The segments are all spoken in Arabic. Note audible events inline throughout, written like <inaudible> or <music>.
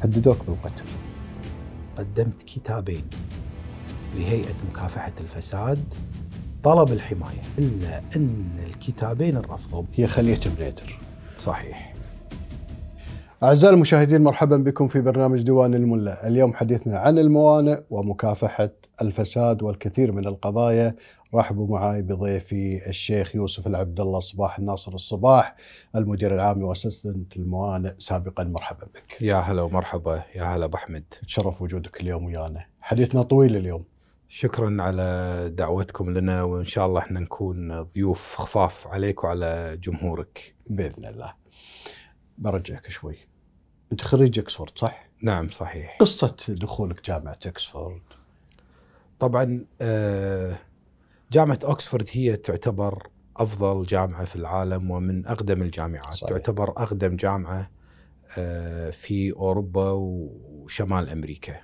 هددوك بالقتل قدمت كتابين لهيئة مكافحة الفساد طلب الحماية إلا أن الكتابين انرفضوا هي خلية بليدر صحيح أعزائي المشاهدين مرحبا بكم في برنامج ديوان الملة اليوم حديثنا عن الموانئ ومكافحة الفساد والكثير من القضايا رحبوا معي بضيفي الشيخ يوسف العبد الله صباح الناصر الصباح المدير العام لمؤسسه الموانئ سابقا مرحبا بك. يا هلا ومرحبا يا هلا ابو احمد. تشرف وجودك اليوم ويانا، حديثنا طويل اليوم. شكرا على دعوتكم لنا وان شاء الله احنا نكون ضيوف خفاف عليك وعلى جمهورك. باذن الله. برجعك شوي. انت خريج اكسفورد صح؟ نعم صحيح. قصه دخولك جامعه اكسفورد طبعا آه، جامعه اوكسفورد هي تعتبر افضل جامعه في العالم ومن اقدم الجامعات صحيح. تعتبر اقدم جامعه آه، في اوروبا وشمال امريكا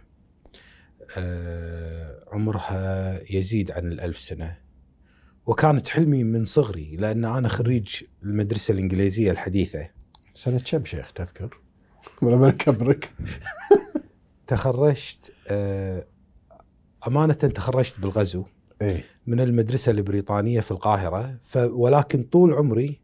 آه، عمرها يزيد عن الألف سنه وكانت حلمي من صغري لان انا خريج المدرسه الانجليزيه الحديثه سنه كم شيخ تذكر؟ <laughs> ولا ما اكبرك تخرجت امانه تخرجت بالغزو إيه؟ من المدرسه البريطانيه في القاهره ف ولكن طول عمري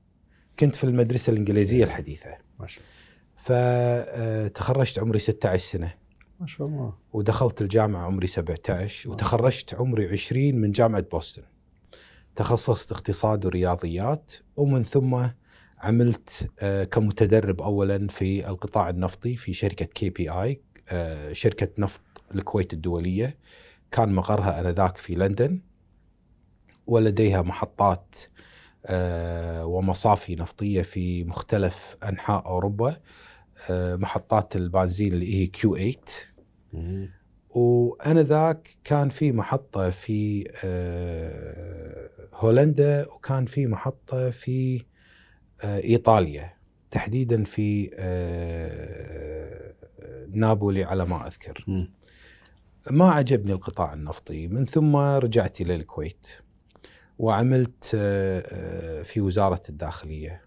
كنت في المدرسه الانجليزيه إيه؟ الحديثه ما شاء الله فتخرجت آه، عمري 16 سنه ما شاء الله ودخلت الجامعه عمري 17 وتخرجت عمري 20 من جامعه بوسطن تخصصت اقتصاد ورياضيات ومن ثم عملت آه، كمتدرب اولا في القطاع النفطي في شركه كي بي اي آه، شركه نفط الكويت الدوليه كان مقرها انذاك في لندن ولديها محطات آه، ومصافي نفطيه في مختلف انحاء اوروبا آه، محطات البنزين اللي هي كيو 8 ذاك كان في محطه في آه، هولندا وكان في محطه في ايطاليا تحديدا في نابولي على ما اذكر ما عجبني القطاع النفطي من ثم رجعت إلى الكويت وعملت آه، آه، في وزارة الداخلية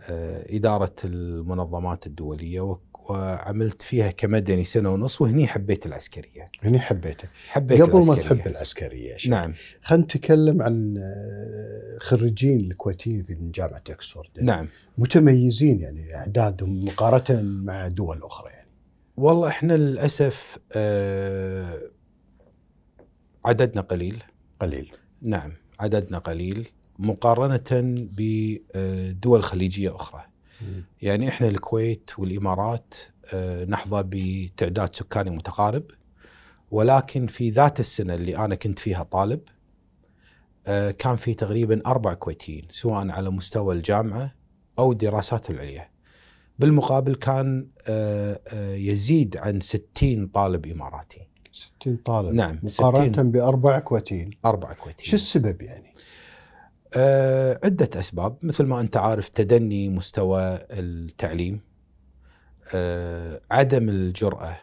آه، إدارة المنظمات الدولية وعملت فيها كمدني سنة ونص وهني حبيت العسكرية هني حبيته حبيت قبل العسكرية. ما تحب العسكرية شكرا. نعم خلينا نتكلم عن خريجين الكويتيين من جامعة أكسفورد نعم متميزين يعني أعدادهم مقارنة مع دول أخرى يعني. والله احنا للاسف آه عددنا قليل قليل نعم عددنا قليل مقارنة بدول آه، خليجية أخرى يعني إحنا الكويت والإمارات آه، نحظى بتعداد سكاني متقارب ولكن في ذات السنة اللي أنا كنت فيها طالب آه، كان في تقريبا أربع كويتيين سواء على مستوى الجامعة أو الدراسات العليا بالمقابل كان آه، آه، يزيد عن 60 طالب اماراتي 60 طالب نعم مقارنه باربع كويتيين اربع كويتيين شو السبب يعني؟ آه، عده اسباب مثل ما انت عارف تدني مستوى التعليم عدم الجراه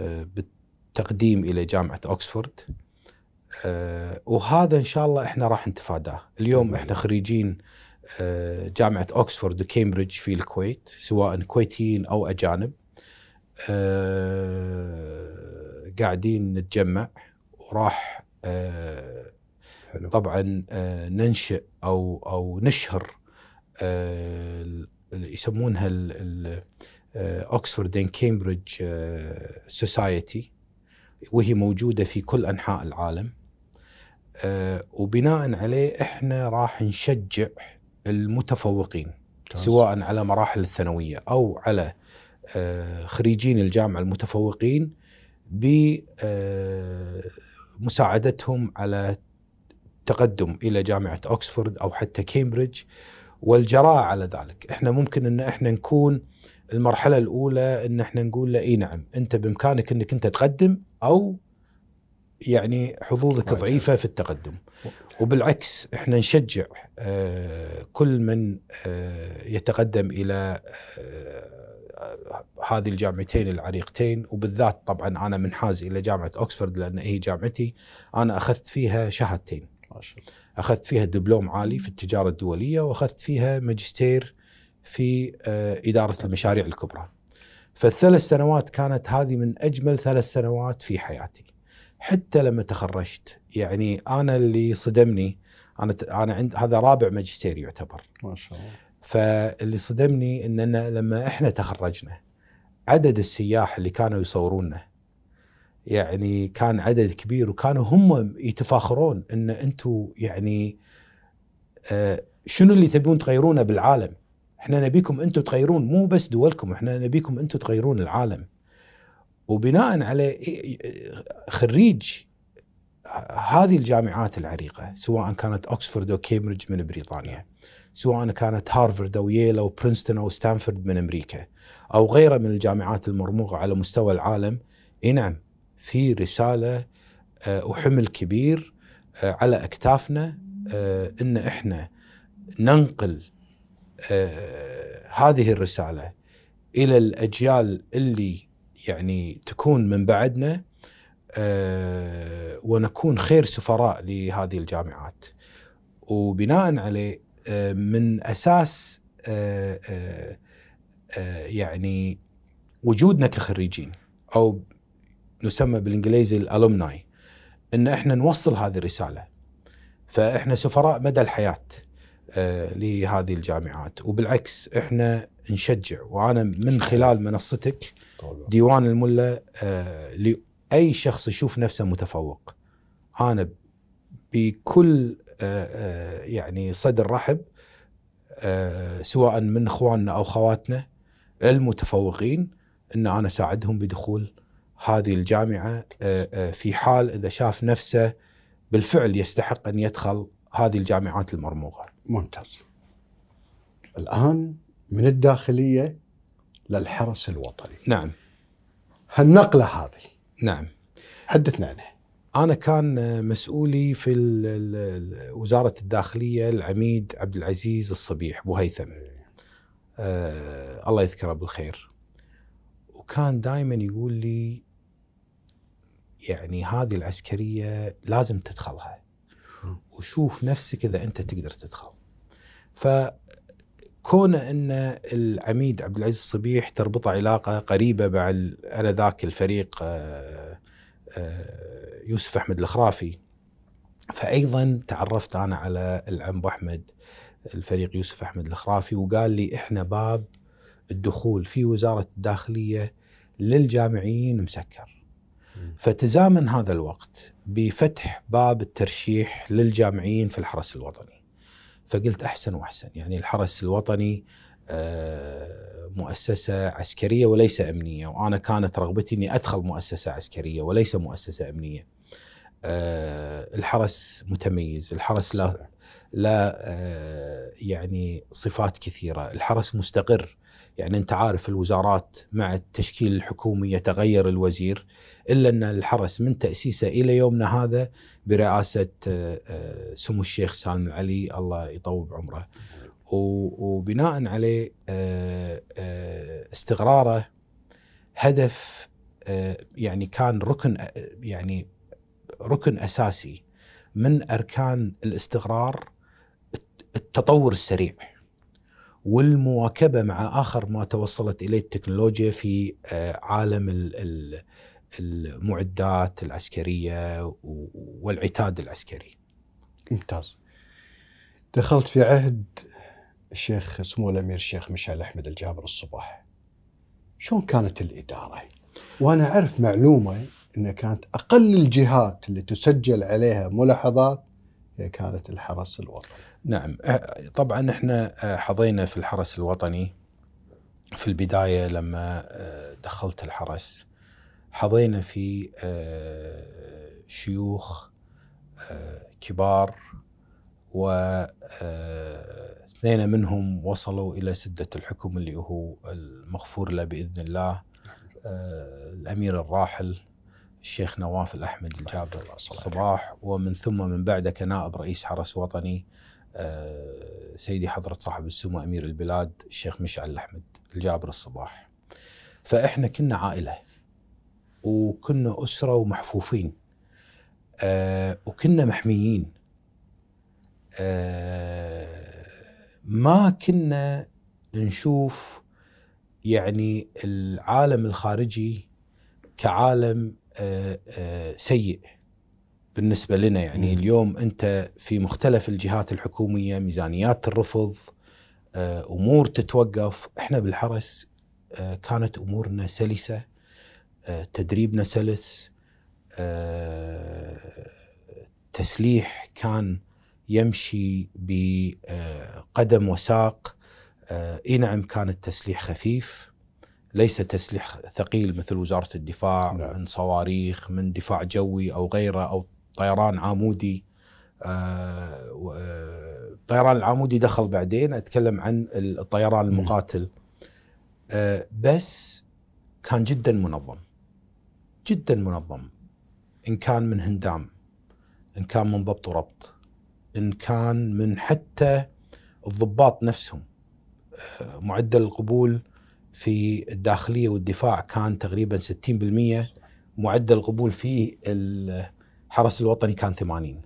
بالتقديم الى جامعه اوكسفورد وهذا ان شاء الله احنا راح نتفاداه اليوم احنا خريجين آه، جامعه اوكسفورد وكامبريدج في الكويت سواء كويتيين او اجانب آه، قاعدين نتجمع وراح آه، حلو. طبعا ننشئ او او نشهر يسمونها اوكسفورد اند كامبريدج سوسايتي وهي موجوده في كل انحاء العالم وبناء عليه احنا راح نشجع المتفوقين سواء على مراحل الثانويه او على آه، خريجين الجامعه المتفوقين بمساعدتهم آه، على التقدم الى جامعه اوكسفورد او حتى كامبريدج والجراء على ذلك، احنا ممكن ان احنا نكون المرحله الاولى ان احنا نقول له اي نعم انت بامكانك انك انت تقدم او يعني حظوظك ضعيفه في التقدم وبالعكس احنا نشجع آه، كل من آه، يتقدم الى آه، هذه الجامعتين العريقتين وبالذات طبعا انا منحاز الى جامعه اوكسفورد لان هي جامعتي انا اخذت فيها شهادتين اخذت فيها دبلوم عالي في التجاره الدوليه واخذت فيها ماجستير في اداره المشاريع الكبرى فالثلاث سنوات كانت هذه من اجمل ثلاث سنوات في حياتي حتى لما تخرجت يعني انا اللي صدمني انا انا عند هذا رابع ماجستير يعتبر ما شاء الله فاللي صدمني اننا لما احنا تخرجنا عدد السياح اللي كانوا يصوروننا يعني كان عدد كبير وكانوا هم يتفاخرون ان انتم يعني آه شنو اللي تبون تغيرونه بالعالم؟ احنا نبيكم انتم تغيرون مو بس دولكم احنا نبيكم انتم تغيرون العالم. وبناء على خريج هذه الجامعات العريقه سواء كانت اوكسفورد او كامبريدج من بريطانيا سواء كانت هارفرد او ييل او برينستون او ستانفورد من امريكا او غيرها من الجامعات المرموقه على مستوى العالم اي نعم في رساله آه، وحمل كبير آه، على اكتافنا آه، ان احنا ننقل هذه الرساله الى الاجيال اللي يعني تكون من بعدنا آه، ونكون خير سفراء لهذه الجامعات وبناء عليه آه، من اساس آه، يعني وجودنا كخريجين او نسمى بالانجليزي الالومناي ان احنا نوصل هذه الرساله فاحنا سفراء مدى الحياه لهذه الجامعات وبالعكس احنا نشجع وانا من خلال منصتك ديوان المله اي شخص يشوف نفسه متفوق انا بكل آه، آه، يعني صدر رحب آه، سواء من اخواننا او خواتنا المتفوقين ان انا اساعدهم بدخول هذه الجامعه في حال اذا شاف نفسه بالفعل يستحق ان يدخل هذه الجامعات المرموقه. ممتاز. الان من الداخليه للحرس الوطني. نعم. هالنقله هذه نعم حدثنا عنه انا كان مسؤولي في وزاره الداخليه العميد عبد العزيز الصبيح ابو هيثم آه الله يذكره بالخير وكان دائما يقول لي يعني هذه العسكريه لازم تدخلها وشوف نفسك اذا انت تقدر تدخل ف كون ان العميد عبد العزيز الصبيح تربط علاقه قريبه مع انذاك الفريق آه، آه، يوسف احمد الخرافي فايضا تعرفت انا على العم ابو احمد الفريق يوسف احمد الخرافي وقال لي احنا باب الدخول في وزاره الداخليه للجامعيين مسكر فتزامن هذا الوقت بفتح باب الترشيح للجامعيين في الحرس الوطني فقلت احسن واحسن يعني الحرس الوطني آه، مؤسسة عسكرية وليس أمنية وأنا كانت رغبتي أني أدخل مؤسسة عسكرية وليس مؤسسة أمنية آه، الحرس متميز الحرس لا لا آه، يعني صفات كثيرة الحرس مستقر يعني انت عارف الوزارات مع التشكيل الحكومي يتغير الوزير الا ان الحرس من تاسيسه الى يومنا هذا برئاسه آه، آه، سمو الشيخ سالم العلي الله يطول بعمره وبناء عليه آه، استقراره هدف يعني كان ركن يعني ركن اساسي من اركان الاستقرار التطور السريع والمواكبه مع اخر ما توصلت اليه التكنولوجيا في آه، عالم المعدات العسكريه والعتاد العسكري. ممتاز. دخلت في عهد الشيخ سمو الامير الشيخ مشعل احمد الجابر الصباح. شلون كانت الاداره؟ وانا اعرف معلومه انها كانت اقل الجهات اللي تسجل عليها ملاحظات هي كانت الحرس الوطني. نعم أه، طبعا احنا أه، حظينا في الحرس الوطني في البداية لما أه، دخلت الحرس حظينا في شيوخ كبار و اثنين منهم وصلوا إلى سدة الحكم اللي هو المغفور له بإذن الله الأمير الراحل الشيخ نواف الأحمد الجابر الصباح ومن ثم من بعده كنائب رئيس حرس وطني آه، سيدي حضرة صاحب السمو أمير البلاد الشيخ مشعل الأحمد الجابر الصباح فإحنا كنا عائلة وكنا أسرة ومحفوفين آه، وكنا محميين آه، ما كنا نشوف يعني العالم الخارجي كعالم سيء بالنسبه لنا يعني اليوم انت في مختلف الجهات الحكوميه ميزانيات الرفض آه، امور تتوقف احنا بالحرس آه، كانت امورنا سلسه آه، تدريبنا سلس تسليح كان يمشي بقدم وساق اي نعم كان التسليح خفيف ليس تسليح ثقيل مثل وزاره الدفاع نعم. من صواريخ من دفاع جوي او غيره او طيران عامودي الطيران آه، آه، العامودي دخل بعدين اتكلم عن الطيران المقاتل آه، بس كان جدا منظم جدا منظم ان كان من هندام ان كان من ضبط وربط ان كان من حتى الضباط نفسهم معدل القبول في الداخليه والدفاع كان تقريبا 60% معدل القبول في حرس الوطني كان 80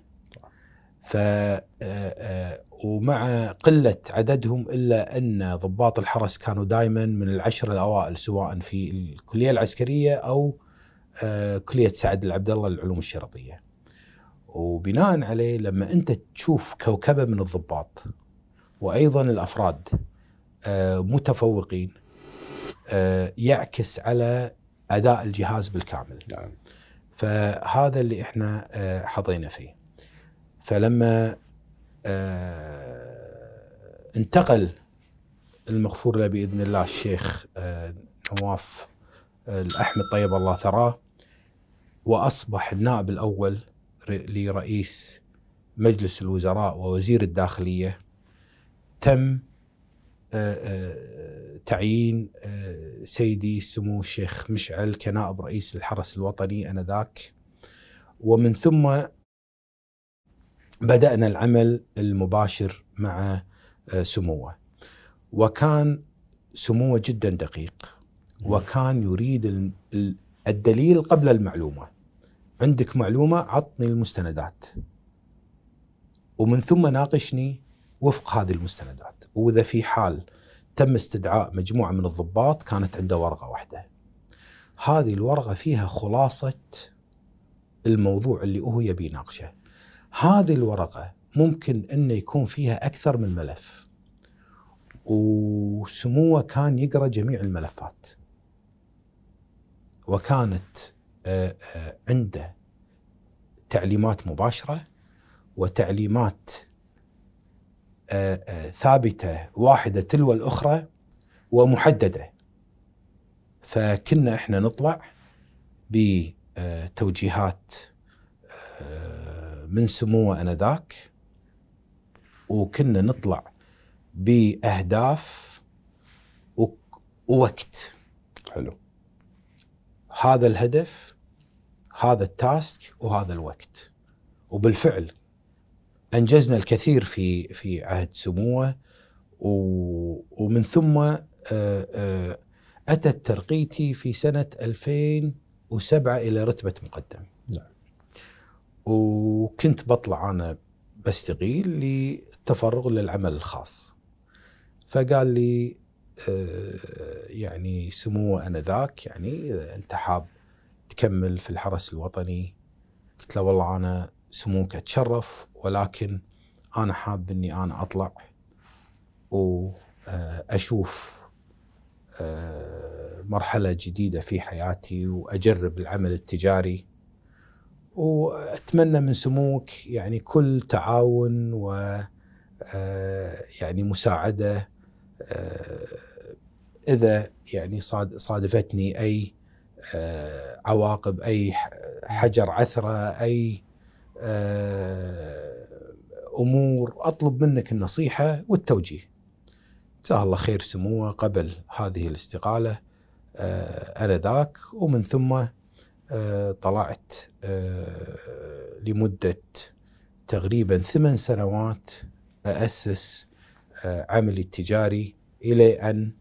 ف آه، آه، ومع قلة عددهم إلا أن ضباط الحرس كانوا دائما من العشر الأوائل سواء في الكلية العسكرية أو آه، كلية سعد العبد الله للعلوم الشرطية وبناء عليه لما أنت تشوف كوكبة من الضباط وأيضا الأفراد متفوقين يعكس على أداء الجهاز بالكامل نعم. فهذا اللي احنا آه، حظينا فيه فلما آه، انتقل المغفور له باذن الله الشيخ آه، نواف الاحمد طيب الله ثراه واصبح النائب الاول لرئيس مجلس الوزراء ووزير الداخليه تم آه، آه، تعيين آه، سيدي سمو الشيخ مشعل كنائب رئيس الحرس الوطني انذاك ومن ثم بدانا العمل المباشر مع سموه وكان سموه جدا دقيق وكان يريد الدليل قبل المعلومه عندك معلومه عطني المستندات ومن ثم ناقشني وفق هذه المستندات وإذا في حال تم استدعاء مجموعة من الضباط كانت عنده ورقة واحدة هذه الورقة فيها خلاصة الموضوع اللي هو يبي يناقشه هذه الورقة ممكن أنه يكون فيها أكثر من ملف وسموه كان يقرأ جميع الملفات وكانت آه، آه، عنده تعليمات مباشرة وتعليمات آه، آه، ثابته واحده تلو الاخرى ومحدده فكنا احنا نطلع بتوجيهات آه، من سموه انذاك وكنا نطلع باهداف ووقت حلو هذا الهدف هذا التاسك وهذا الوقت وبالفعل انجزنا الكثير في في عهد سموه ومن ثم آه، آه، اتت ترقيتي في سنه 2007 الى رتبه مقدم. نعم. وكنت بطلع انا بستغيل للتفرغ للعمل الخاص. فقال لي آه، يعني سموه انا ذاك يعني انت حاب تكمل في الحرس الوطني قلت له والله انا سموك اتشرف ولكن انا حاب اني انا اطلع واشوف آه، آه، مرحله جديده في حياتي واجرب العمل التجاري واتمنى من سموك يعني كل تعاون و آه، يعني مساعده اذا يعني صادفتني اي عواقب اي حجر عثره اي امور اطلب منك النصيحه والتوجيه. جزاه الله خير سموه قبل هذه الاستقاله آه، انذاك ومن ثم آه، طلعت آه، لمده تقريبا ثمان سنوات اسس عملي التجاري إلى أن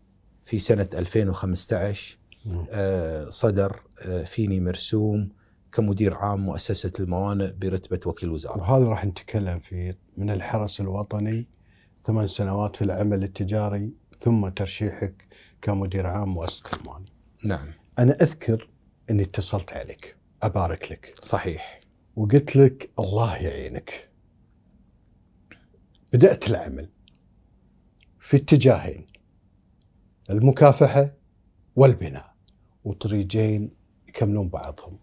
في سنة 2015 صدر فيني مرسوم كمدير عام مؤسسة الموانئ برتبة وكيل وزارة وهذا راح نتكلم فيه من الحرس الوطني ثمان سنوات في العمل التجاري ثم ترشيحك كمدير عام مؤسسة الموانئ نعم أنا أذكر أني اتصلت عليك أبارك لك صحيح وقلت لك الله يعينك بدأت العمل في اتجاهين المكافحة والبناء وطريقين يكملون بعضهم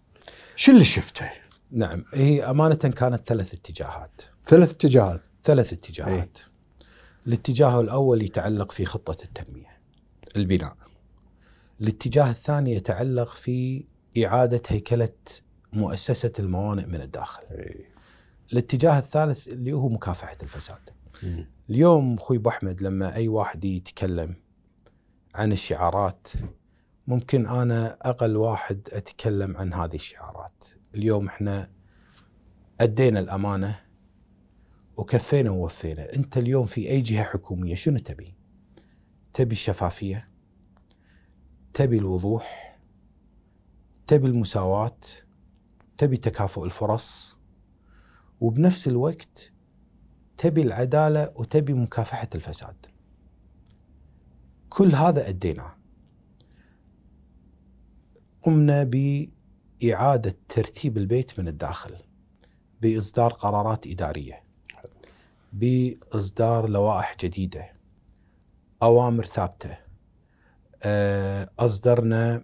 شو اللي شفته؟ نعم هي امانه كانت ثلاث اتجاهات ثلاث اتجاهات ثلاث اتجاهات ايه؟ الاتجاه الاول يتعلق في خطه التنميه البناء الاتجاه الثاني يتعلق في اعاده هيكله مؤسسه الموانئ من الداخل ايه؟ الاتجاه الثالث اللي هو مكافحه الفساد اليوم اخوي ابو احمد لما اي واحد يتكلم عن الشعارات ممكن انا اقل واحد اتكلم عن هذه الشعارات اليوم احنا ادينا الامانه وكفينا ووفينا انت اليوم في اي جهه حكوميه شنو تبي تبي الشفافيه تبي الوضوح تبي المساواه تبي تكافؤ الفرص وبنفس الوقت تبي العداله وتبي مكافحه الفساد كل هذا اديناه قمنا بإعادة ترتيب البيت من الداخل بإصدار قرارات إدارية بإصدار لوائح جديدة أوامر ثابتة آه، أصدرنا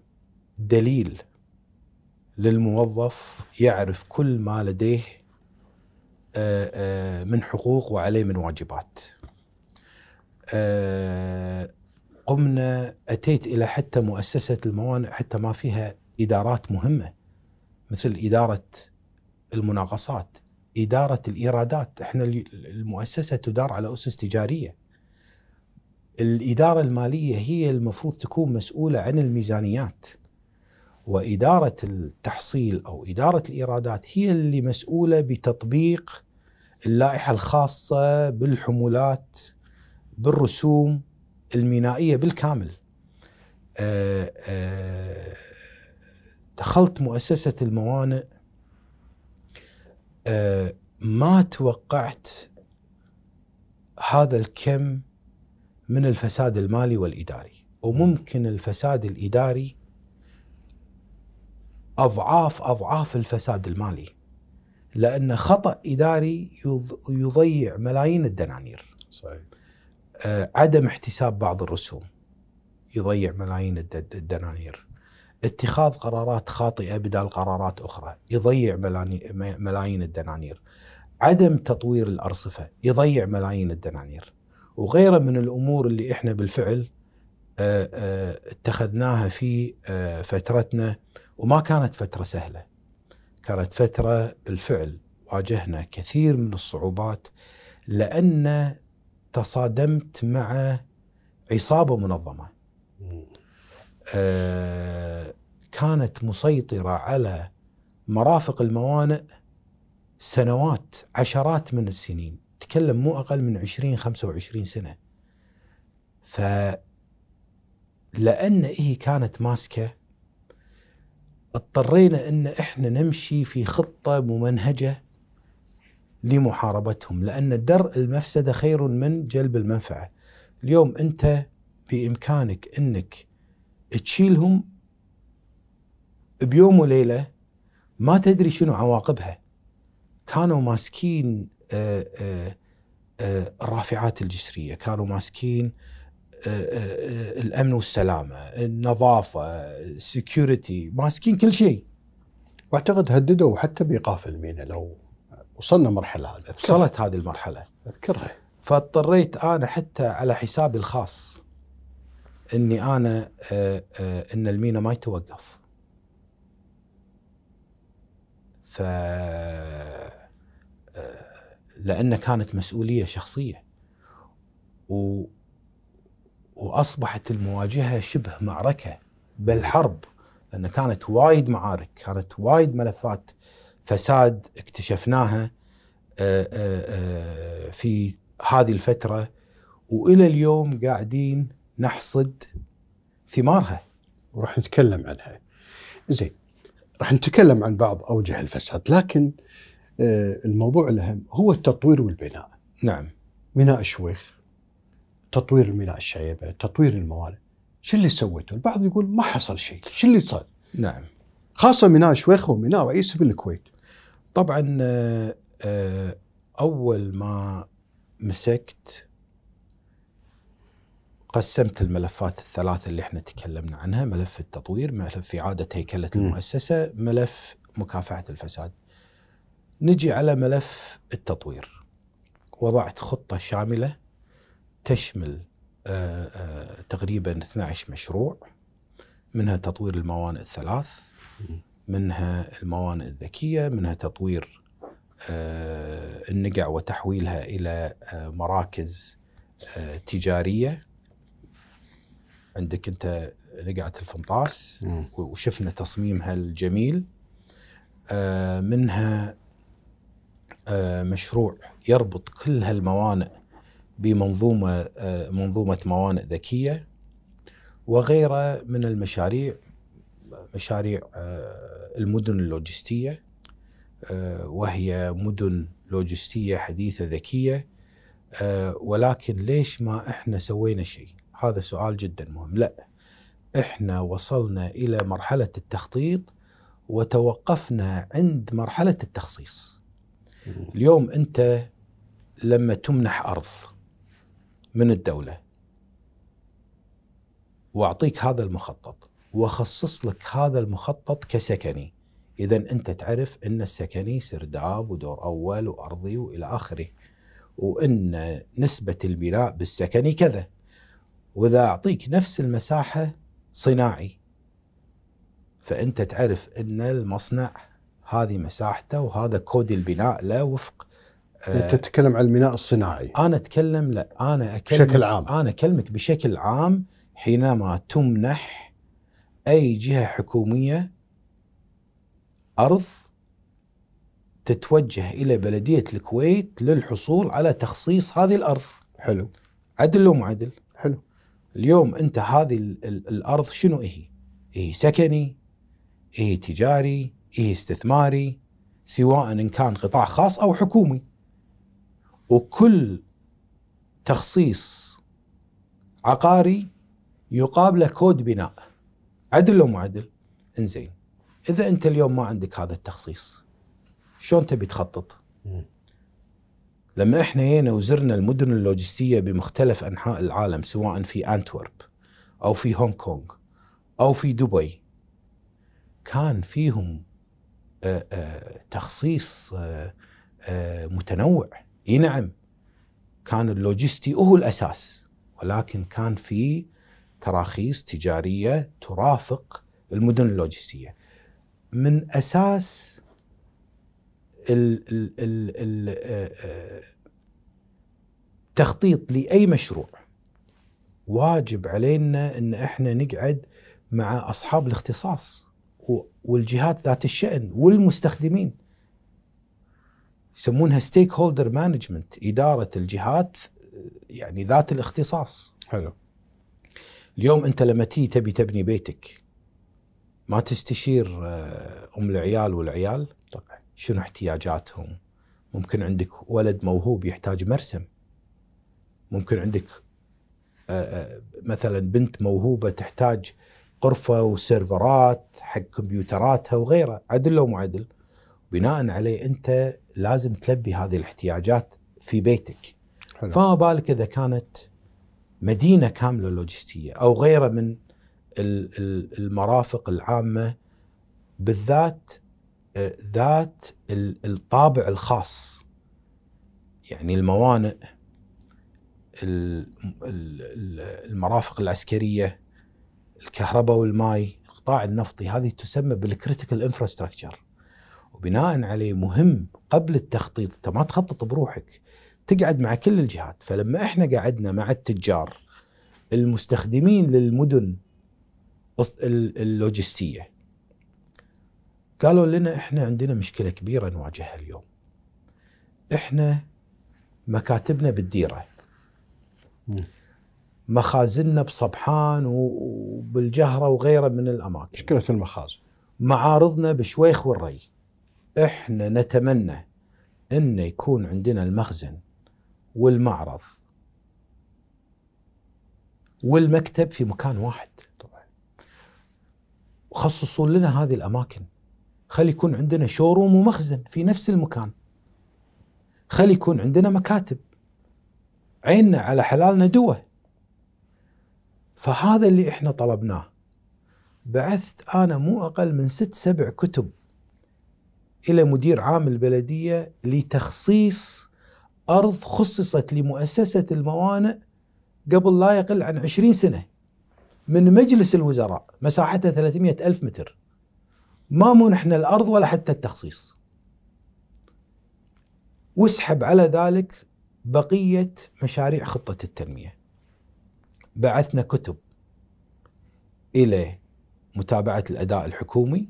دليل للموظف يعرف كل ما لديه آه، آه، من حقوق وعليه من واجبات قمنا اتيت الى حتى مؤسسه الموانئ حتى ما فيها ادارات مهمه مثل اداره المناقصات اداره الايرادات، احنا المؤسسه تدار على اسس تجاريه. الاداره الماليه هي المفروض تكون مسؤوله عن الميزانيات. واداره التحصيل او اداره الايرادات هي اللي مسؤوله بتطبيق اللائحه الخاصه بالحمولات بالرسوم المينائيه بالكامل آه، آه، دخلت مؤسسه الموانئ آه، ما توقعت هذا الكم من الفساد المالي والاداري وممكن الفساد الاداري اضعاف اضعاف الفساد المالي لان خطا اداري يضيع ملايين الدنانير صحيح آه، عدم احتساب بعض الرسوم يضيع ملايين الدنانير اتخاذ قرارات خاطئه بدل قرارات اخرى يضيع ملايين الدنانير عدم تطوير الارصفه يضيع ملايين الدنانير وغيره من الامور اللي احنا بالفعل آه، آه، اتخذناها في فترتنا وما كانت فتره سهله كانت فتره بالفعل واجهنا كثير من الصعوبات لان تصادمت مع عصابه منظمه آه كانت مسيطره على مرافق الموانئ سنوات عشرات من السنين تكلم مو اقل من 20 25 سنه فلأن هي إيه كانت ماسكه اضطرينا ان احنا نمشي في خطه ممنهجه لمحاربتهم لأن درء المفسدة خير من جلب المنفعة اليوم أنت بإمكانك أنك تشيلهم بيوم وليلة ما تدري شنو عواقبها كانوا ماسكين آه، آه، آه، الرافعات الجسرية كانوا ماسكين الأمن والسلامة النظافة سيكوريتي ماسكين كل شيء واعتقد هددوا حتى بايقاف المينا لو وصلنا مرحلة هذه وصلت هذه المرحلة أذكرها فاضطريت أنا حتى على حسابي الخاص أني أنا آه، آه، أن المينا ما يتوقف ف آه، لأن كانت مسؤولية شخصية و... وأصبحت المواجهة شبه معركة بل حرب لأن كانت وايد معارك كانت وايد ملفات فساد اكتشفناها آه، آه، آه، في هذه الفترة وإلى اليوم قاعدين نحصد ثمارها وراح نتكلم عنها زين راح نتكلم عن بعض أوجه الفساد لكن الموضوع الأهم هو التطوير والبناء نعم ميناء الشويخ تطوير ميناء الشعيبة تطوير الموانئ شو اللي سويته البعض يقول ما حصل شيء شو اللي صار نعم خاصة ميناء الشويخ هو ميناء رئيسي بالكويت طبعا آه، آه، اول ما مسكت قسمت الملفات الثلاثه اللي احنا تكلمنا عنها ملف التطوير ملف اعاده هيكله المؤسسه ملف مكافحه الفساد نجي على ملف التطوير وضعت خطه شامله تشمل آه، تقريبا 12 مشروع منها تطوير الموانئ الثلاث منها الموانئ الذكيه منها تطوير آه، النقع وتحويلها الى آه، مراكز آه، تجاريه عندك انت نقعه الفنطاس وشفنا تصميمها الجميل منها مشروع يربط كل هالموانئ بمنظومه منظومه موانئ ذكيه وغيرها من المشاريع مشاريع آه، المدن اللوجستية آه، وهي مدن لوجستية حديثة ذكية آه، ولكن ليش ما احنا سوينا شيء هذا سؤال جدا مهم لا احنا وصلنا الى مرحلة التخطيط وتوقفنا عند مرحلة التخصيص اليوم انت لما تمنح ارض من الدولة واعطيك هذا المخطط واخصص لك هذا المخطط كسكني اذا انت تعرف ان السكني سرداب ودور اول وارضي والى اخره وان نسبه البناء بالسكني كذا واذا اعطيك نفس المساحه صناعي فانت تعرف ان المصنع هذه مساحته وهذا كود البناء له وفق آه، انت تتكلم عن البناء الصناعي انا اتكلم لا انا اكلمك بشكل عام انا اكلمك بشكل عام حينما تمنح اي جهه حكوميه ارض تتوجه الى بلديه الكويت للحصول على تخصيص هذه الارض. حلو. عدل لو مو عدل؟ حلو. اليوم انت هذه الارض شنو هي؟ إيه؟ هي إيه سكني، هي إيه تجاري، هي استثماري، سواء ان كان قطاع خاص او حكومي. وكل تخصيص عقاري يقابله كود بناء. عدل لو ما عدل انزين اذا انت اليوم ما عندك هذا التخصيص شلون تبي تخطط؟ لما احنا جينا وزرنا المدن اللوجستيه بمختلف انحاء العالم سواء في انتورب او في هونغ كونغ او في دبي كان فيهم آآ آه، آآ آه، تخصيص آآ آه، متنوع اي نعم كان اللوجستي هو الاساس ولكن كان في تراخيص تجاريه ترافق المدن اللوجستيه. من اساس الـ الـ الـ التخطيط آه، لاي مشروع واجب علينا ان احنا نقعد مع اصحاب الاختصاص والجهات ذات الشان والمستخدمين يسمونها ستيك هولدر مانجمنت اداره الجهات آه، يعني ذات الاختصاص حلو اليوم انت لما تيجي تبي تبني بيتك ما تستشير آه، ام العيال والعيال طبعا شنو احتياجاتهم ممكن عندك ولد موهوب يحتاج مرسم ممكن عندك آه، آه، مثلا بنت موهوبه تحتاج غرفه وسيرفرات حق كمبيوتراتها وغيره عدل او معدل بناء عليه انت لازم تلبي هذه الاحتياجات في بيتك حلو. فما بالك اذا كانت مدينه كامله لوجستيه او غيره من المرافق العامه بالذات ذات الطابع الخاص يعني الموانئ المرافق العسكريه الكهرباء والماي القطاع النفطي هذه تسمى بالكريتيكال انفراستراكشر وبناء عليه مهم قبل التخطيط انت ما تخطط بروحك تقعد مع كل الجهات فلما احنا قعدنا مع التجار المستخدمين للمدن اللوجستيه قالوا لنا احنا عندنا مشكله كبيره نواجهها اليوم احنا مكاتبنا بالديره مخازننا بصبحان وبالجهره وغيره من الاماكن مشكله المخازن معارضنا بشويخ والري احنا نتمنى انه يكون عندنا المخزن والمعرض والمكتب في مكان واحد طبعا خصصوا لنا هذه الاماكن خلي يكون عندنا شوروم ومخزن في نفس المكان خلي يكون عندنا مكاتب عيننا على حلالنا دوه فهذا اللي احنا طلبناه بعثت انا مو اقل من ست سبع كتب الى مدير عام البلديه لتخصيص أرض خصصت لمؤسسة الموانئ قبل لا يقل عن 20 سنة من مجلس الوزراء مساحتها 300 ألف متر ما منحنا الأرض ولا حتى التخصيص واسحب على ذلك بقية مشاريع خطة التنمية بعثنا كتب إلى متابعة الأداء الحكومي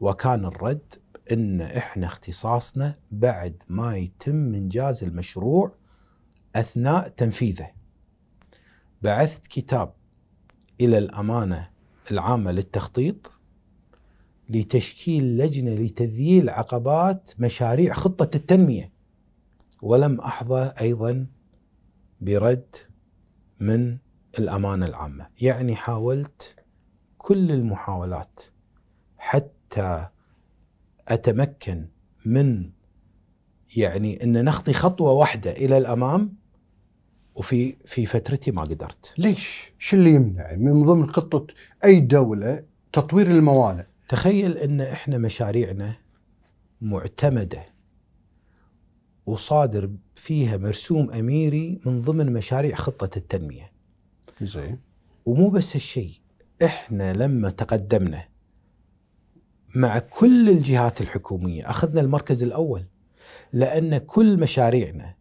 وكان الرد ان احنا اختصاصنا بعد ما يتم انجاز المشروع اثناء تنفيذه. بعثت كتاب الى الامانه العامه للتخطيط لتشكيل لجنه لتذييل عقبات مشاريع خطه التنميه ولم احظى ايضا برد من الامانه العامه، يعني حاولت كل المحاولات حتى اتمكن من يعني ان نخطي خطوه واحده الى الامام وفي في فترتي ما قدرت. ليش؟ شو اللي يمنع من ضمن خطه اي دوله تطوير الموانئ؟ تخيل ان احنا مشاريعنا معتمده وصادر فيها مرسوم اميري من ضمن مشاريع خطه التنميه. زين. ومو بس هالشيء، احنا لما تقدمنا مع كل الجهات الحكوميه اخذنا المركز الاول لان كل مشاريعنا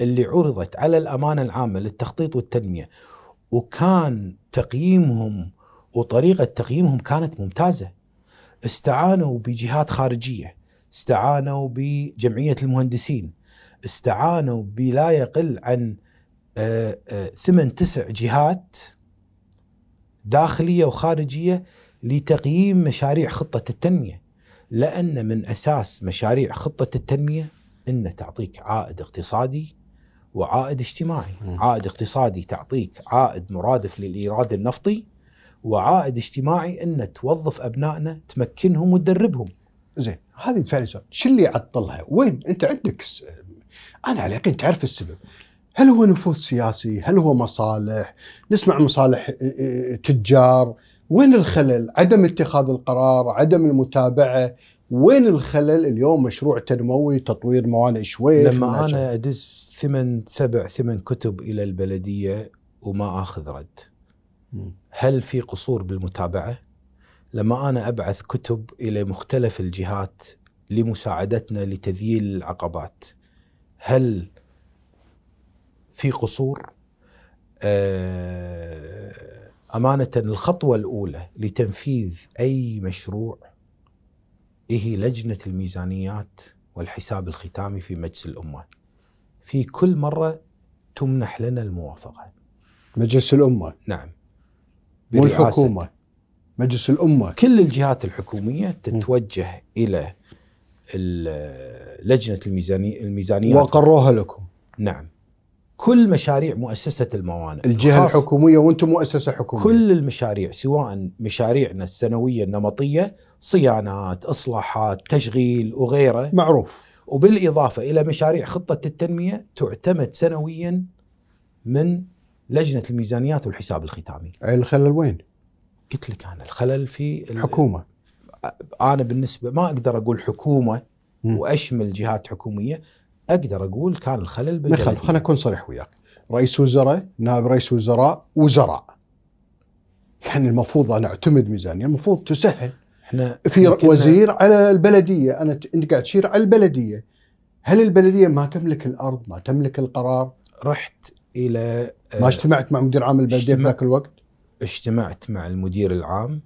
اللي عرضت على الامانه العامه للتخطيط والتنميه وكان تقييمهم وطريقه تقييمهم كانت ممتازه استعانوا بجهات خارجيه استعانوا بجمعيه المهندسين استعانوا بلا يقل عن آه، آه، ثمان تسع جهات داخليه وخارجيه لتقييم مشاريع خطه التنميه لان من اساس مشاريع خطه التنميه ان تعطيك عائد اقتصادي وعائد اجتماعي عائد اقتصادي تعطيك عائد مرادف للايراد النفطي وعائد اجتماعي ان توظف ابنائنا تمكنهم وتدربهم زين هذه فعلا سؤال شو اللي يعطلها؟ وين انت عندك س... انا على يقين تعرف السبب هل هو نفوذ سياسي؟ هل هو مصالح؟ نسمع مصالح آه، آه، تجار وين الخلل؟ عدم اتخاذ القرار، عدم المتابعه، وين الخلل اليوم مشروع تنموي تطوير موانئ شويش لما انا ادز ثمان سبع ثمان كتب الى البلديه وما اخذ رد هل في قصور بالمتابعه؟ لما انا ابعث كتب الى مختلف الجهات لمساعدتنا لتذييل العقبات هل في قصور؟ آه امانه الخطوه الاولى لتنفيذ اي مشروع إيه هي لجنه الميزانيات والحساب الختامي في مجلس الامه. في كل مره تمنح لنا الموافقه. مجلس الامه؟ نعم. مو الحكومه. مجلس الامه. كل الجهات الحكوميه تتوجه م. الى لجنه الميزانيه الميزانيات وقروها لكم. نعم. كل مشاريع مؤسسة الموانئ الجهة الحكومية وانتم مؤسسة حكومية كل المشاريع سواء مشاريعنا السنوية النمطية صيانات إصلاحات تشغيل وغيره معروف وبالإضافة إلى مشاريع خطة التنمية تعتمد سنويا من لجنة الميزانيات والحساب الختامي الخلل وين؟ قلت لك أنا الخلل في الحكومة أنا بالنسبة ما أقدر أقول حكومة وأشمل جهات حكومية اقدر اقول كان الخلل بالجلدية خليني اكون صريح وياك رئيس وزراء نائب رئيس وزراء وزراء يعني المفروض انا اعتمد ميزانيه المفروض تسهل احنا في وزير على البلديه انا انت قاعد تشير على البلديه هل البلديه ما تملك الارض ما تملك القرار رحت الى آه، ما اجتمعت مع مدير عام البلديه في ذاك الوقت اجتمعت مع المدير العام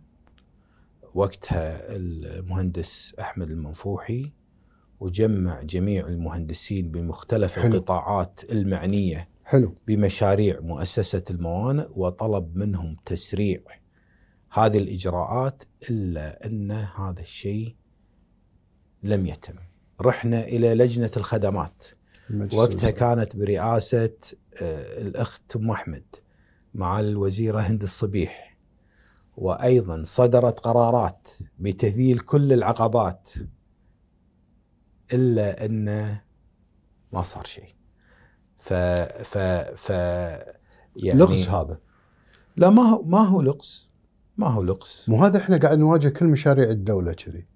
وقتها المهندس احمد المنفوحي وجمع جميع المهندسين بمختلف حلو. القطاعات المعنيه حلو بمشاريع مؤسسه الموانئ وطلب منهم تسريع هذه الاجراءات الا ان هذا الشيء لم يتم. رحنا الى لجنه الخدمات وقتها كانت برئاسه آه، الاخت ام احمد مع الوزيره هند الصبيح وايضا صدرت قرارات بتذييل كل العقبات الا ان ما صار شيء ف ف ف يعني لغز هذا لا ما هو ما هو لغز ما هو لغز مو هذا احنا قاعد نواجه كل مشاريع الدوله كذي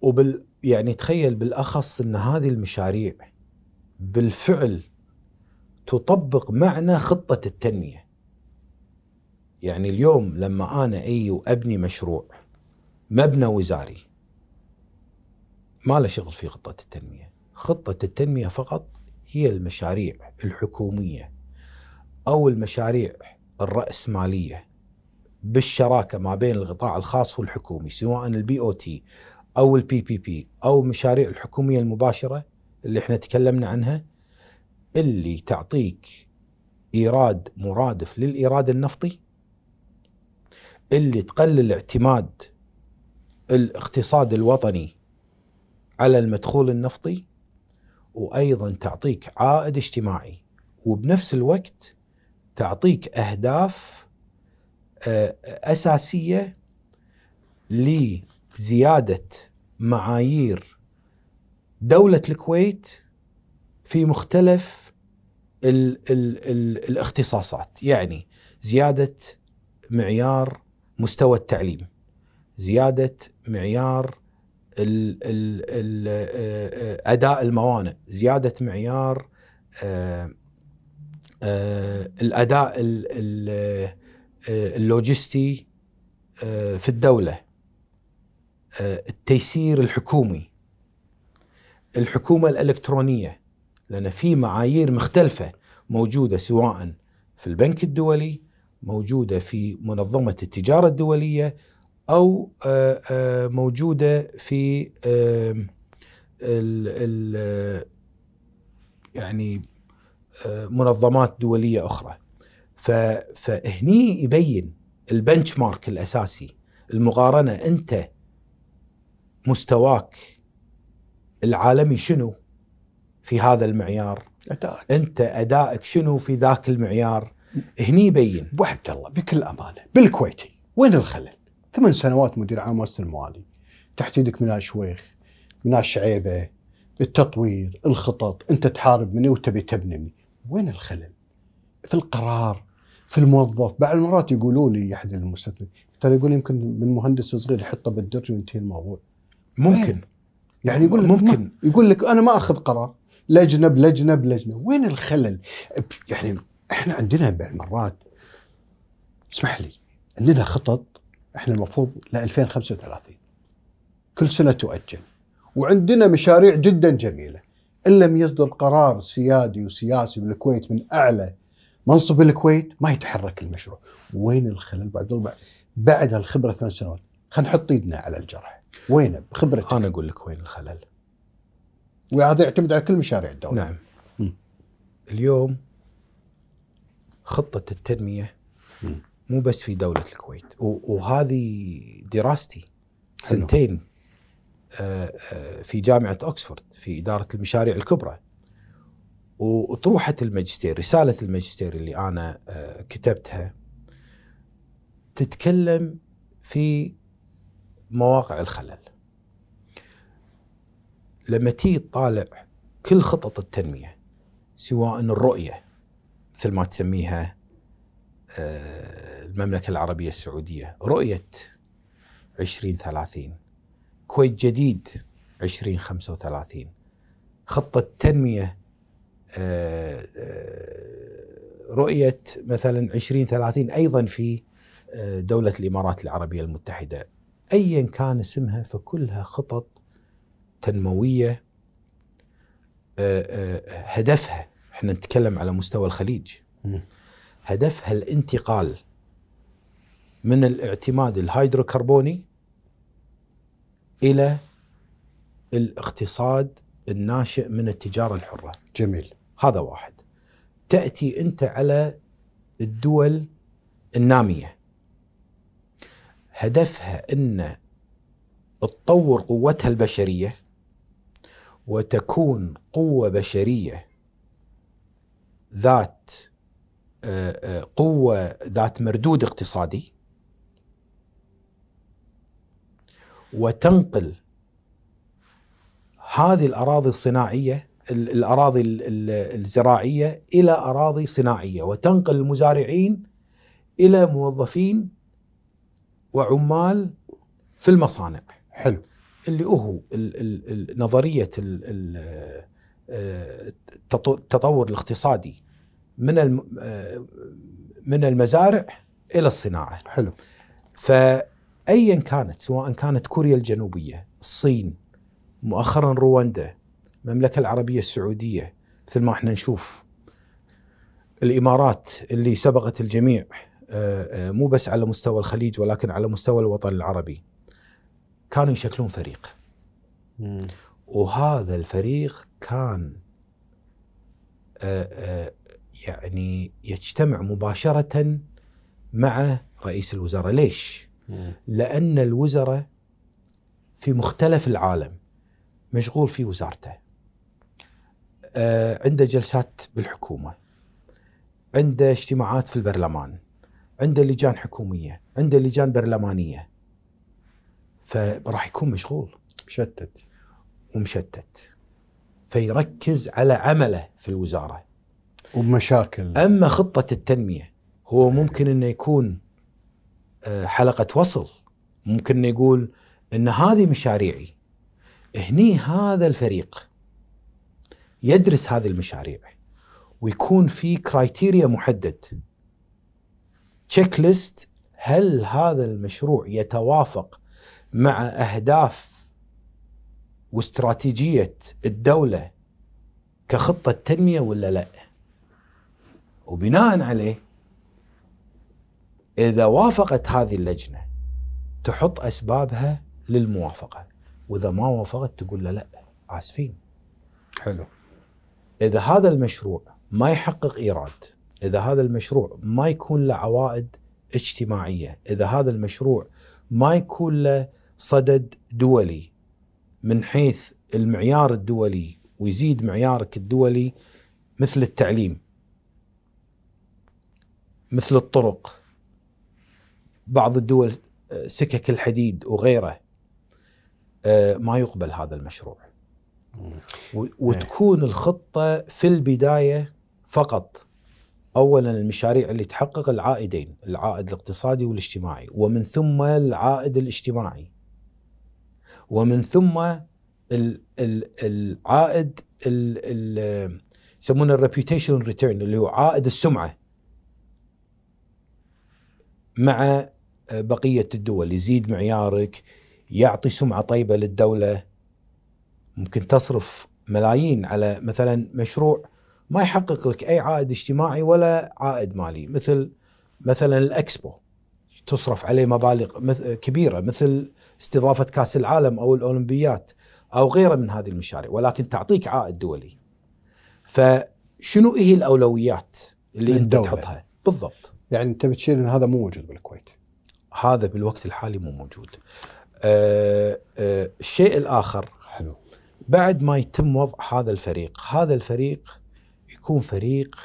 وبال يعني تخيل بالاخص ان هذه المشاريع بالفعل تطبق معنى خطه التنميه يعني اليوم لما انا اي وابني مشروع مبنى وزاري ما له شغل في خطة التنمية خطة التنمية فقط هي المشاريع الحكومية أو المشاريع الرأسمالية بالشراكة ما بين القطاع الخاص والحكومي سواء البي او تي أو البي بي بي أو المشاريع الحكومية المباشرة اللي احنا تكلمنا عنها اللي تعطيك ايراد مرادف للايراد النفطي اللي تقلل اعتماد الاقتصاد الوطني على المدخول النفطي وايضا تعطيك عائد اجتماعي وبنفس الوقت تعطيك اهداف آه، اساسيه لزياده معايير دوله الكويت في مختلف الـ الـ الـ الاختصاصات يعني زياده معيار مستوى التعليم زياده معيار آه، اداء الموانئ زياده معيار آه، آه، الاداء اللوجستي في الدوله التيسير الحكومي الحكومه الالكترونيه لان في معايير مختلفه موجوده سواء في البنك الدولي موجوده في منظمه التجاره الدوليه او آه، آه، موجوده في ال ال يعني آه، منظمات دوليه اخرى فهني يبين البنش مارك الاساسي المقارنه انت مستواك العالمي شنو في هذا المعيار أدائك. انت ادائك شنو في ذاك المعيار هني يبين عبد الله بكل امانه بالكويتي وين الخلل ثمان سنوات مدير عام مؤسسه الموالي تحت يدك منال شويخ منال شعيبه التطوير الخطط انت تحارب مني وتبي تبني وين الخلل في القرار في الموظف بعض المرات يقولوا لي احد المستثمرين ترى يقول يمكن من مهندس صغير يحطه بالدرج وينتهي الموضوع ممكن يعني يقول لك ممكن يقول لك انا ما اخذ قرار لجنه بلجنه بلجنه وين الخلل يعني احنا عندنا بعض المرات اسمح لي عندنا خطط احنا المفروض ل 2035 كل سنه تؤجل وعندنا مشاريع جدا جميله ان لم يصدر قرار سيادي وسياسي بالكويت من اعلى منصب الكويت ما يتحرك المشروع وين الخلل بعد ربع بعد هالخبره ثمان سنوات خلينا نحط ايدنا على الجرح وين بخبرتك انا اقول لك وين الخلل وهذا يعتمد على كل مشاريع الدوله نعم م. اليوم خطه التنميه مو بس في دوله الكويت وهذه دراستي سنتين آه، آه، في جامعه اوكسفورد في اداره المشاريع الكبرى وطروحه الماجستير رساله الماجستير اللي انا آه، كتبتها تتكلم في مواقع الخلل لما تيجي تطالع كل خطط التنميه سواء الرؤيه مثل ما تسميها آه، المملكة العربية السعودية رؤية 2030 كويت جديد 2035 خطة تنمية آه، آه، رؤية مثلا 2030 أيضا في دولة الإمارات العربية المتحدة أيا كان اسمها فكلها خطط تنموية هدفها احنا نتكلم على مستوى الخليج هدفها الانتقال من الاعتماد الهيدروكربوني الى الاقتصاد الناشئ من التجاره الحره. جميل. هذا واحد. تاتي انت على الدول الناميه. هدفها ان تطور قوتها البشريه وتكون قوه بشريه ذات قوة ذات مردود اقتصادي وتنقل هذه الأراضي الصناعية الأراضي الزراعية إلى أراضي صناعية وتنقل المزارعين إلى موظفين وعمال في المصانع حلو اللي هو نظرية آه، التطور الاقتصادي من آه، من المزارع الى الصناعه. حلو. فايا كانت سواء كانت كوريا الجنوبيه، الصين، مؤخرا رواندا، المملكه العربيه السعوديه، مثل ما احنا نشوف الامارات اللي سبقت الجميع آه، آه، مو بس على مستوى الخليج ولكن على مستوى الوطن العربي كانوا يشكلون فريق وهذا الفريق كان يعني يجتمع مباشرة مع رئيس الوزراء ليش؟ لأن الوزراء في مختلف العالم مشغول في وزارته آه، عنده جلسات بالحكومة عنده اجتماعات في البرلمان عنده لجان حكومية عنده لجان برلمانية فراح يكون مشغول مشتت ومشتت فيركز على عمله في الوزاره وبمشاكل اما خطه التنميه هو ممكن انه يكون آه، حلقه وصل ممكن انه يقول ان هذه مشاريعي هني هذا الفريق يدرس هذه المشاريع ويكون في كرايتيريا محدد تشيك ليست هل هذا المشروع يتوافق مع اهداف واستراتيجيه الدوله كخطه تنميه ولا لا؟ وبناء عليه إذا وافقت هذه اللجنة تحط أسبابها للموافقة وإذا ما وافقت تقول له لا آسفين حلو إذا هذا المشروع ما يحقق إيراد إذا هذا المشروع ما يكون له عوائد اجتماعية إذا هذا المشروع ما يكون له صدد دولي من حيث المعيار الدولي ويزيد معيارك الدولي مثل التعليم مثل الطرق بعض الدول آه، سكك الحديد وغيره آه، ما يقبل هذا المشروع إيه. وتكون الخطة في البداية فقط أولا المشاريع اللي تحقق العائدين العائد الاقتصادي والاجتماعي ومن ثم العائد الاجتماعي ومن ثم العائد آه، يسمونه الريبيوتيشن ريتيرن اللي هو عائد السمعه مع آه، بقيه الدول يزيد معيارك يعطي سمعه طيبه للدوله ممكن تصرف ملايين على مثلا مشروع ما يحقق لك اي عائد اجتماعي ولا عائد مالي مثل مثلا الاكسبو تصرف عليه مبالغ كبيره مثل استضافه كاس العالم او الاولمبيات او غيره من هذه المشاريع ولكن تعطيك عائد دولي. فشنو هي الاولويات اللي انت تحطها؟ بالضبط. يعني انت بتشير ان هذا مو موجود بالكويت هذا بالوقت الحالي مو موجود أه أه الشيء الاخر حلو بعد ما يتم وضع هذا الفريق هذا الفريق يكون فريق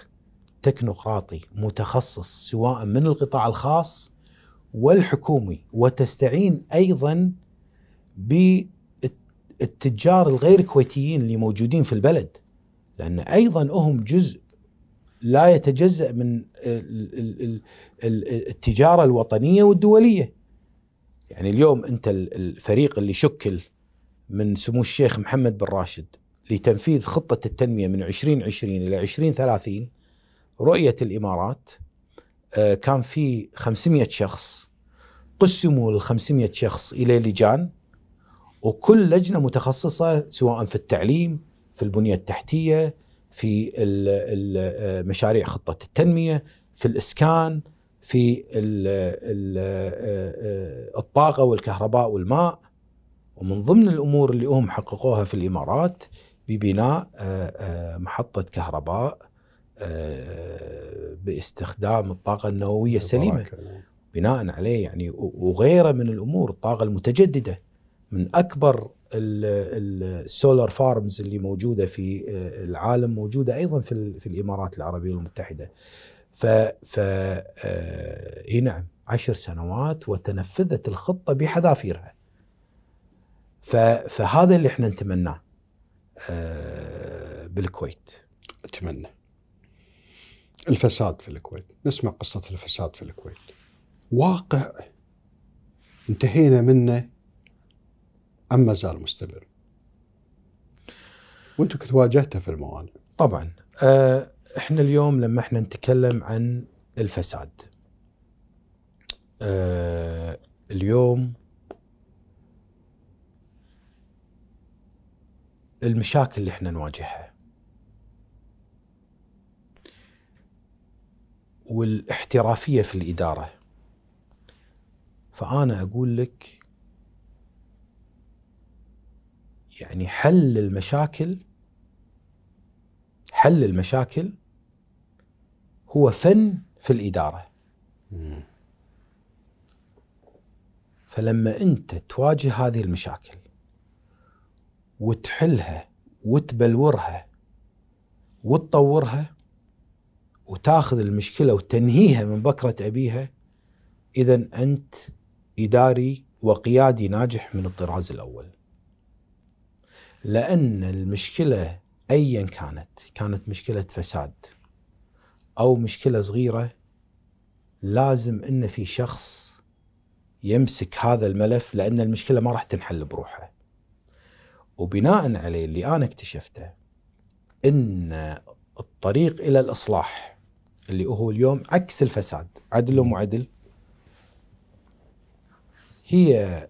تكنوقراطي متخصص سواء من القطاع الخاص والحكومي وتستعين ايضا بالتجار الغير كويتيين اللي موجودين في البلد لان ايضا هم جزء لا يتجزأ من التجارة الوطنية والدولية يعني اليوم أنت الفريق اللي شكل من سمو الشيخ محمد بن راشد لتنفيذ خطة التنمية من 2020 إلى 2030 رؤية الإمارات آه، كان في 500 شخص قسموا ال 500 شخص إلى لجان وكل لجنة متخصصة سواء في التعليم في البنية التحتية في آه، مشاريع خطه التنميه في الاسكان في آه، آه، الطاقه والكهرباء والماء ومن ضمن الامور اللي هم حققوها في الامارات ببناء محطه كهرباء باستخدام الطاقه النوويه السليمه بناء عليه يعني وغيره من الامور الطاقه المتجدده من اكبر السولار فارمز اللي موجوده في آه، العالم موجوده ايضا في في الامارات العربيه المتحده. ف ف آه، اي نعم عشر سنوات وتنفذت الخطه بحذافيرها. فهذا اللي احنا نتمناه آه، بالكويت. اتمنى. الفساد في الكويت، نسمع قصه الفساد في الكويت. واقع انتهينا منه أم ما زال مستمر وانتم كنت واجهته في الموانئ طبعا آه، احنا اليوم لما احنا نتكلم عن الفساد آه، اليوم المشاكل اللي احنا نواجهها والاحترافيه في الاداره فانا اقول لك يعني حل المشاكل حل المشاكل هو فن في الإدارة فلما أنت تواجه هذه المشاكل وتحلها وتبلورها وتطورها وتاخذ المشكلة وتنهيها من بكرة أبيها إذا أنت إداري وقيادي ناجح من الطراز الأول لأن المشكلة أيا كانت كانت مشكلة فساد أو مشكلة صغيرة لازم أن في شخص يمسك هذا الملف لأن المشكلة ما راح تنحل بروحها وبناء عليه اللي أنا اكتشفته أن الطريق إلى الإصلاح اللي هو اليوم عكس الفساد عدل ومعدل هي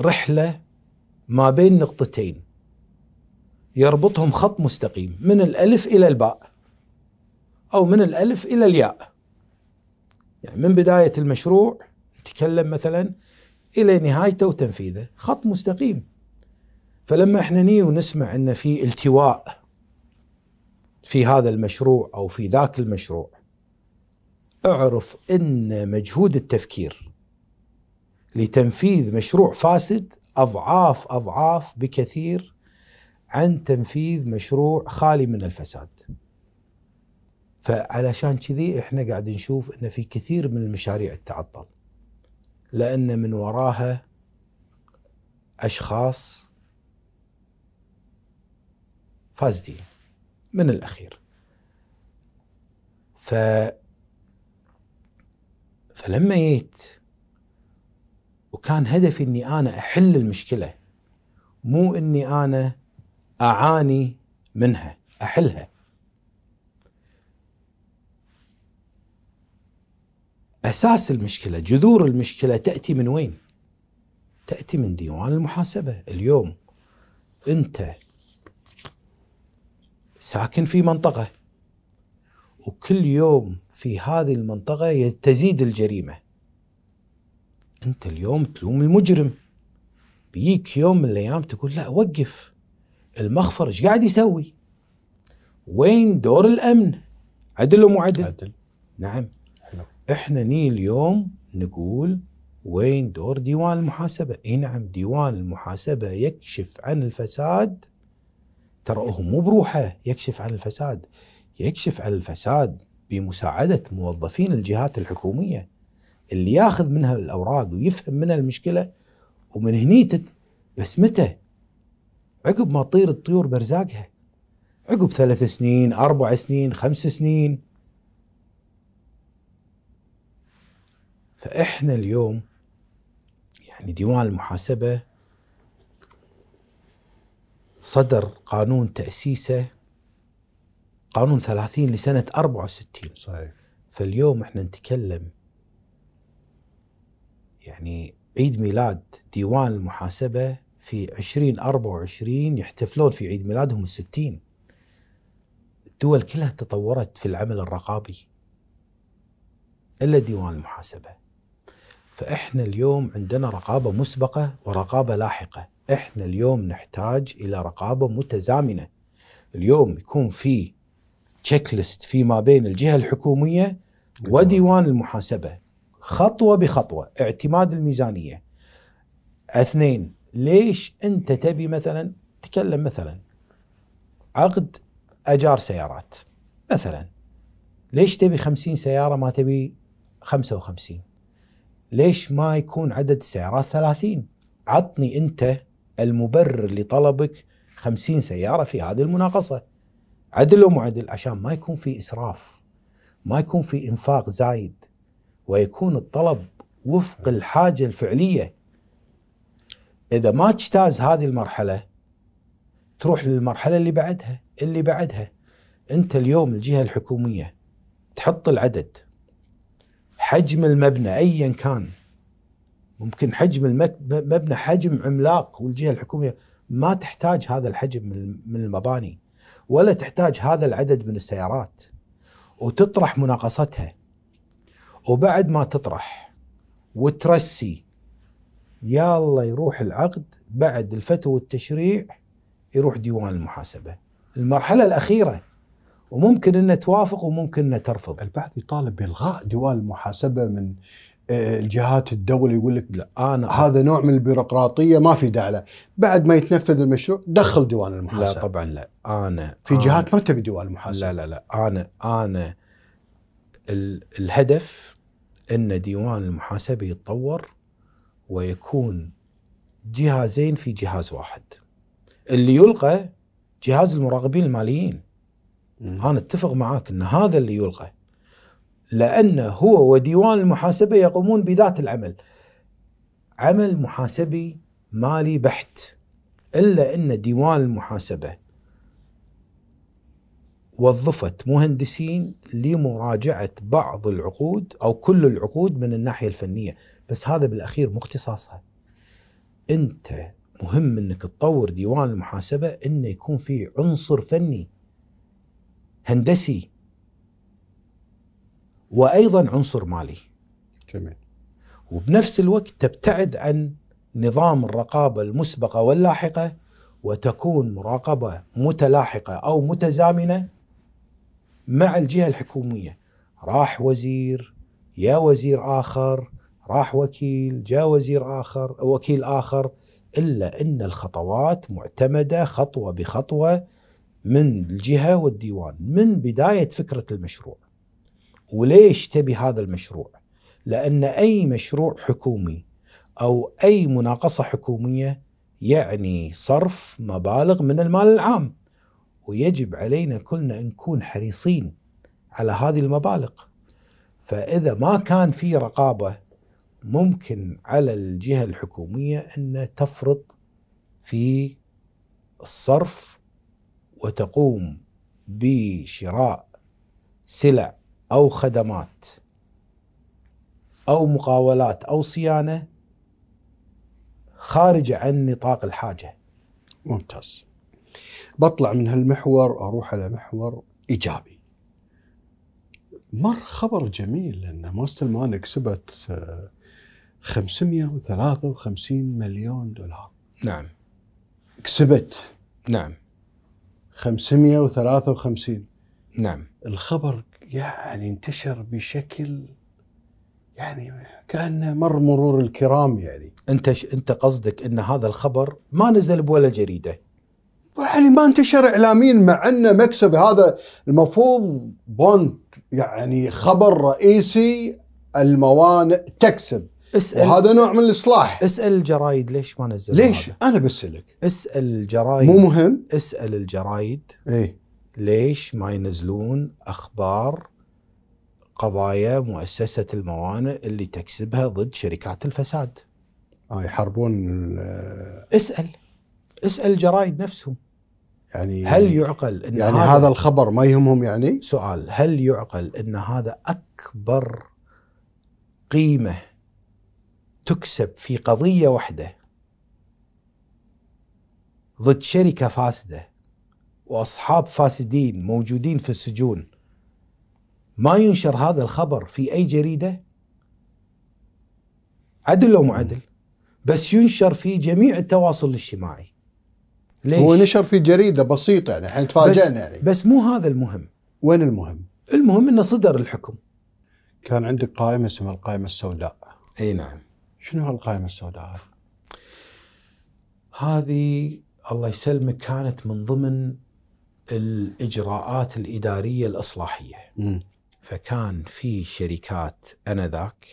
رحله ما بين نقطتين يربطهم خط مستقيم من الألف إلى الباء أو من الألف إلى الياء يعني من بداية المشروع نتكلم مثلا إلى نهايته وتنفيذه خط مستقيم فلما احنا ني ونسمع أن في التواء في هذا المشروع أو في ذاك المشروع اعرف أن مجهود التفكير لتنفيذ مشروع فاسد اضعاف اضعاف بكثير عن تنفيذ مشروع خالي من الفساد. فعلشان كذي احنا قاعد نشوف ان في كثير من المشاريع تعطل. لان من وراها اشخاص فاسدين من الاخير. ف فلما جيت وكان هدفي اني انا احل المشكله مو اني انا اعاني منها احلها اساس المشكله جذور المشكله تاتي من وين تاتي من ديوان المحاسبه اليوم انت ساكن في منطقه وكل يوم في هذه المنطقه تزيد الجريمه انت اليوم تلوم المجرم بيك يوم من الايام تقول لا وقف المخفر ايش قاعد يسوي؟ وين دور الامن؟ عدل ومو عدل؟ عدل نعم حلو. احنا ني اليوم نقول وين دور ديوان المحاسبه؟ اي نعم ديوان المحاسبه يكشف عن الفساد ترى هو مو بروحه يكشف عن الفساد يكشف عن الفساد بمساعده موظفين الجهات الحكوميه اللي ياخذ منها الاوراق ويفهم منها المشكله ومن هني تت... بس متى؟ عقب ما تطير الطيور برزاقها عقب ثلاث سنين اربع سنين خمس سنين فاحنا اليوم يعني ديوان المحاسبه صدر قانون تاسيسه قانون 30 لسنه 64 صحيح فاليوم احنا نتكلم يعني عيد ميلاد ديوان المحاسبة في 2024 يحتفلون في عيد ميلادهم الستين الدول كلها تطورت في العمل الرقابي إلا ديوان المحاسبة فإحنا اليوم عندنا رقابة مسبقة ورقابة لاحقة إحنا اليوم نحتاج إلى رقابة متزامنة اليوم يكون في تشيك ليست فيما بين الجهة الحكومية وديوان المحاسبة خطوه بخطوه اعتماد الميزانيه اثنين ليش انت تبي مثلا تكلم مثلا عقد اجار سيارات مثلا ليش تبي 50 سياره ما تبي 55 ليش ما يكون عدد السيارات 30 عطني انت المبرر لطلبك 50 سياره في هذه المناقصه عدل ومعدل عشان ما يكون في اسراف ما يكون في انفاق زايد ويكون الطلب وفق الحاجه الفعليه اذا ما تجتاز هذه المرحله تروح للمرحله اللي بعدها اللي بعدها انت اليوم الجهه الحكوميه تحط العدد حجم المبنى ايا كان ممكن حجم المبنى حجم عملاق والجهه الحكوميه ما تحتاج هذا الحجم من المباني ولا تحتاج هذا العدد من السيارات وتطرح مناقصتها وبعد ما تطرح وترسي الله يروح العقد بعد الفتوى والتشريع يروح ديوان المحاسبه المرحله الاخيره وممكن أن توافق وممكن أن ترفض البعض يطالب بالغاء ديوان المحاسبه من آه، الجهات الدولة يقول لك لا أنا هذا نوع من البيروقراطية ما في داعي له بعد ما يتنفذ المشروع دخل ديوان المحاسبة لا طبعا لا أنا في أنا جهات ما تبي ديوان المحاسبة لا لا لا أنا أنا الهدف ان ديوان المحاسبه يتطور ويكون جهازين في جهاز واحد اللي يلقى جهاز المراقبين الماليين م. انا اتفق معاك ان هذا اللي يلقى لانه هو وديوان المحاسبه يقومون بذات العمل عمل محاسبي مالي بحت الا ان ديوان المحاسبه وظفت مهندسين لمراجعة بعض العقود أو كل العقود من الناحية الفنية بس هذا بالأخير مو اختصاصها أنت مهم أنك تطور ديوان المحاسبة أنه يكون فيه عنصر فني هندسي وأيضا عنصر مالي جميل وبنفس الوقت تبتعد عن نظام الرقابة المسبقة واللاحقة وتكون مراقبة متلاحقة أو متزامنة مع الجهة الحكومية راح وزير يا وزير آخر راح وكيل جاء وزير آخر وكيل آخر إلا أن الخطوات معتمدة خطوة بخطوة من الجهة والديوان من بداية فكرة المشروع وليش تبي هذا المشروع لأن أي مشروع حكومي أو أي مناقصة حكومية يعني صرف مبالغ من المال العام ويجب علينا كلنا نكون حريصين على هذه المبالغ فإذا ما كان في رقابة ممكن على الجهة الحكومية أن تفرط في الصرف وتقوم بشراء سلع أو خدمات أو مقاولات أو صيانة خارجة عن نطاق الحاجة ممتاز بطلع من هالمحور اروح على محور ايجابي مر خبر جميل ان ماستر مان كسبت 553 آه، مليون دولار نعم كسبت نعم 553 نعم الخبر يعني انتشر بشكل يعني كانه مر مرور الكرام يعني انت ش... انت قصدك ان هذا الخبر ما نزل بولا جريده يعني ما انتشر اعلاميا مع ان مكسب هذا المفروض بونت يعني خبر رئيسي الموانئ تكسب اسأل وهذا نوع من الاصلاح اسال الجرايد ليش ما نزل ليش هذا؟ انا بسالك اسال الجرايد مو مهم اسال الجرايد ايه ليش ما ينزلون اخبار قضايا مؤسسه الموانئ اللي تكسبها ضد شركات الفساد اه يحاربون اسال اسال الجرايد نفسهم يعني هل يعقل ان يعني هذا, هذا الخبر ما يهمهم يعني؟ سؤال هل يعقل ان هذا اكبر قيمه تكسب في قضيه واحده ضد شركه فاسده واصحاب فاسدين موجودين في السجون ما ينشر هذا الخبر في اي جريده؟ عدل او معدل بس ينشر في جميع التواصل الاجتماعي ليش؟ هو نشر في جريده بسيطه يعني احنا تفاجئنا يعني بس مو هذا المهم وين المهم؟ المهم انه صدر الحكم كان عندك قائمه اسمها القائمه السوداء اي نعم شنو هالقائمه السوداء؟ هذه الله يسلمك كانت من ضمن الاجراءات الاداريه الاصلاحيه م. فكان في شركات انذاك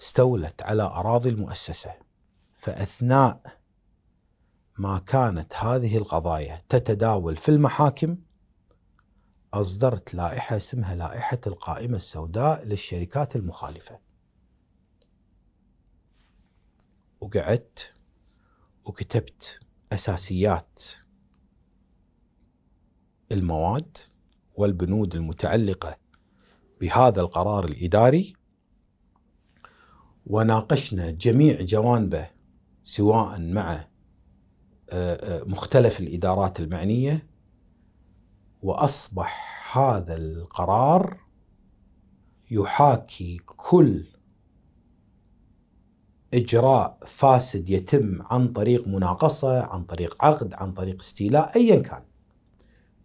استولت على اراضي المؤسسه فاثناء ما كانت هذه القضايا تتداول في المحاكم أصدرت لائحة اسمها لائحة القائمة السوداء للشركات المخالفة وقعدت وكتبت أساسيات المواد والبنود المتعلقة بهذا القرار الإداري وناقشنا جميع جوانبه سواء مع مختلف الادارات المعنيه واصبح هذا القرار يحاكي كل اجراء فاسد يتم عن طريق مناقصه، عن طريق عقد، عن طريق استيلاء، ايا كان.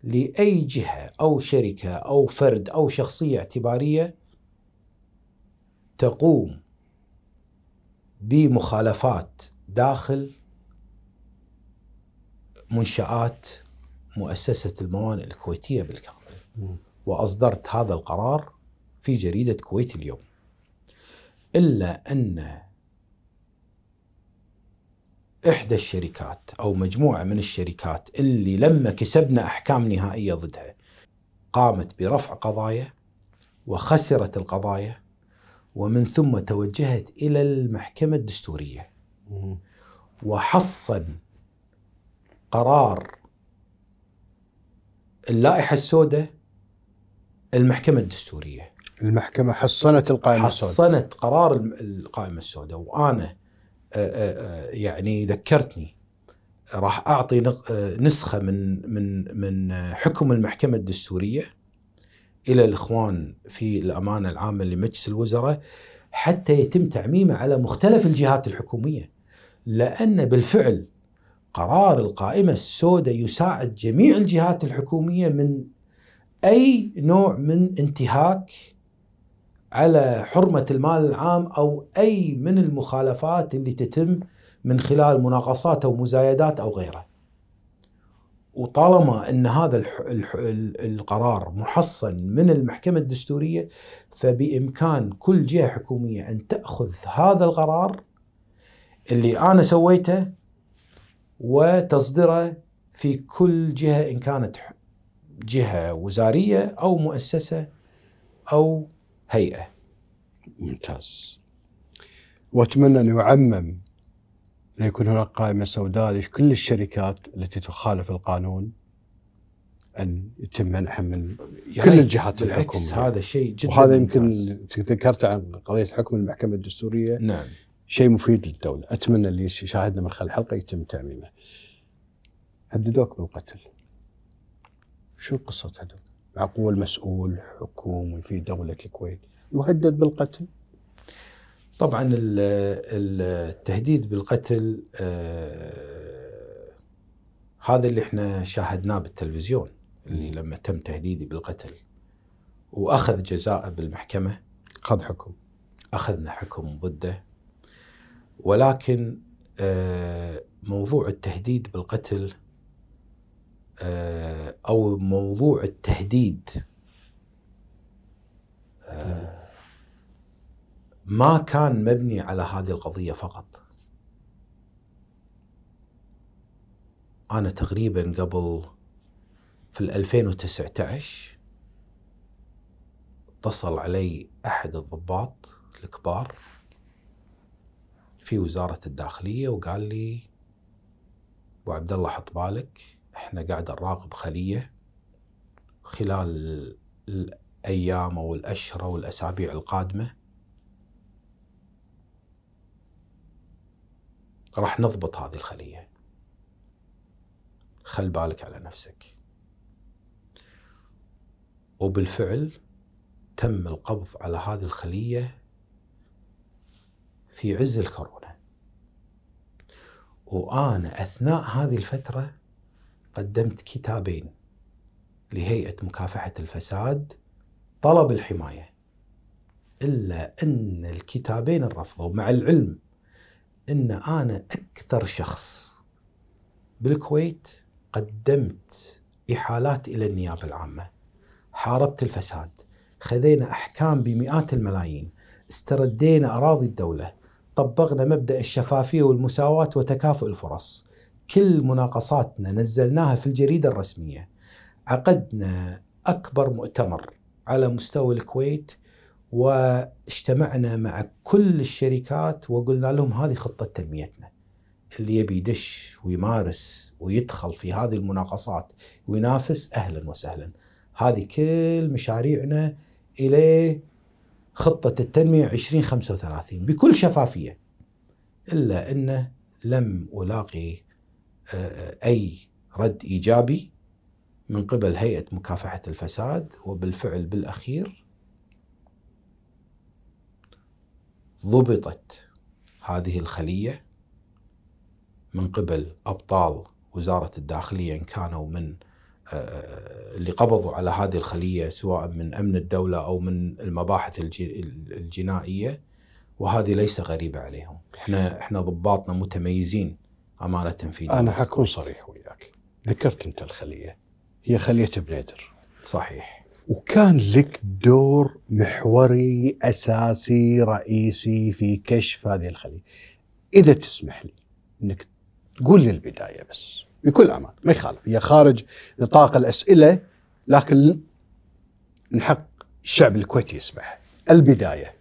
لاي جهه او شركه او فرد او شخصيه اعتباريه تقوم بمخالفات داخل منشآت مؤسسة الموانئ الكويتية بالكامل وأصدرت هذا القرار في جريدة كويت اليوم إلا أن إحدى الشركات أو مجموعة من الشركات اللي لما كسبنا أحكام نهائية ضدها قامت برفع قضايا وخسرت القضايا ومن ثم توجهت إلى المحكمة الدستورية وحصن قرار اللائحه السوداء المحكمه الدستوريه المحكمه حصنت القائمه السوداء حصنت قرار القائمه السوداء وانا آه، آه، آه، يعني ذكرتني راح اعطي نسخه من من من حكم المحكمه الدستوريه الى الاخوان في الامانه العامه لمجلس الوزراء حتى يتم تعميمه على مختلف الجهات الحكوميه لان بالفعل قرار القائمة السوداء يساعد جميع الجهات الحكومية من أي نوع من انتهاك على حرمة المال العام أو أي من المخالفات اللي تتم من خلال مناقصات أو مزايدات أو غيره وطالما أن هذا القرار محصن من المحكمة الدستورية فبإمكان كل جهة حكومية أن تأخذ هذا القرار اللي أنا سويته وتصدره في كل جهة إن كانت جهة وزارية أو مؤسسة أو هيئة ممتاز وأتمنى أن يعمم ليكون هناك قائمة سوداء لكل الشركات التي تخالف القانون أن يتم منحها من كل الجهات الحكومية هذا شيء جدا وهذا يمكن ذكرت عن قضية حكم المحكمة الدستورية نعم شيء مفيد للدولة أتمنى اللي شاهدنا من خلال الحلقة يتم تعميمه هددوك بالقتل شو قصة هدول معقول مسؤول حكومي في دولة الكويت يهدد بالقتل طبعا التهديد بالقتل آه هذا اللي احنا شاهدناه بالتلفزيون اللي لما تم تهديدي بالقتل واخذ جزاءه بالمحكمه خذ حكم اخذنا حكم ضده ولكن آه، موضوع التهديد بالقتل آه، او موضوع التهديد آه، ما كان مبني على هذه القضيه فقط انا تقريبا قبل في 2019 اتصل علي احد الضباط الكبار في وزارة الداخلية وقال لي أبو عبد الله حط بالك إحنا قاعد نراقب خلية خلال الأيام أو الأشهر أو الأسابيع القادمة راح نضبط هذه الخلية خل بالك على نفسك وبالفعل تم القبض على هذه الخلية في عز الكروة وأنا أثناء هذه الفترة قدمت كتابين لهيئة مكافحة الفساد طلب الحماية إلا أن الكتابين رفضوا مع العلم أن أنا أكثر شخص بالكويت قدمت إحالات إلى النيابة العامة حاربت الفساد خذينا أحكام بمئات الملايين استردينا أراضي الدولة طبقنا مبدا الشفافيه والمساواه وتكافؤ الفرص. كل مناقصاتنا نزلناها في الجريده الرسميه. عقدنا اكبر مؤتمر على مستوى الكويت واجتمعنا مع كل الشركات وقلنا لهم هذه خطه تنميتنا. اللي يبي يدش ويمارس ويدخل في هذه المناقصات وينافس اهلا وسهلا. هذه كل مشاريعنا اليه خطة التنمية 2035 بكل شفافية إلا أنه لم ألاقي آه، آه، أي رد إيجابي من قبل هيئة مكافحة الفساد وبالفعل بالأخير ضبطت هذه الخلية من قبل أبطال وزارة الداخلية إن كانوا من اللي قبضوا على هذه الخلية سواء من أمن الدولة أو من المباحث الجنائية وهذه ليس غريبة عليهم احنا احنا ضباطنا متميزين أمانة في أنا حكون صريح وياك ذكرت أنت الخلية هي خلية بنيدر صحيح وكان لك دور محوري أساسي رئيسي في كشف هذه الخلية إذا تسمح لي أنك تقول للبداية بس بكل أمان ما يخالف هي خارج نطاق الأسئلة لكن من حق الشعب الكويتي يسمح البداية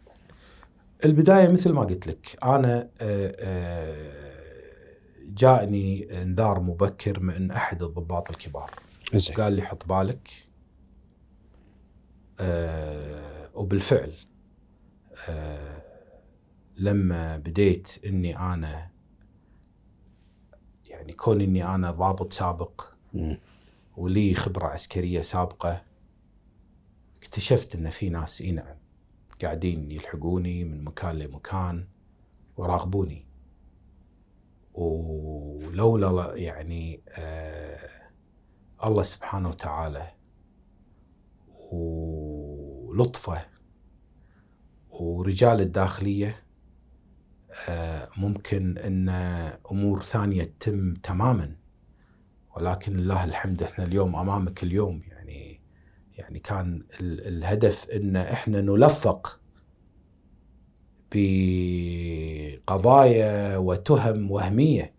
البداية مثل ما قلت لك أنا آه، آه، جاءني انذار مبكر من أحد الضباط الكبار زي. قال لي حط بالك آه، وبالفعل لما بديت اني انا يعني كون اني انا ضابط سابق ولي خبره عسكريه سابقه اكتشفت ان في ناس اي نعم قاعدين يلحقوني من مكان لمكان وراغبوني ولولا يعني آه الله سبحانه وتعالى ولطفه ورجال الداخليه آه، ممكن ان امور ثانيه تتم تماما ولكن لله الحمد احنا اليوم امامك اليوم يعني يعني كان الهدف ان احنا نلفق بقضايا وتهم وهميه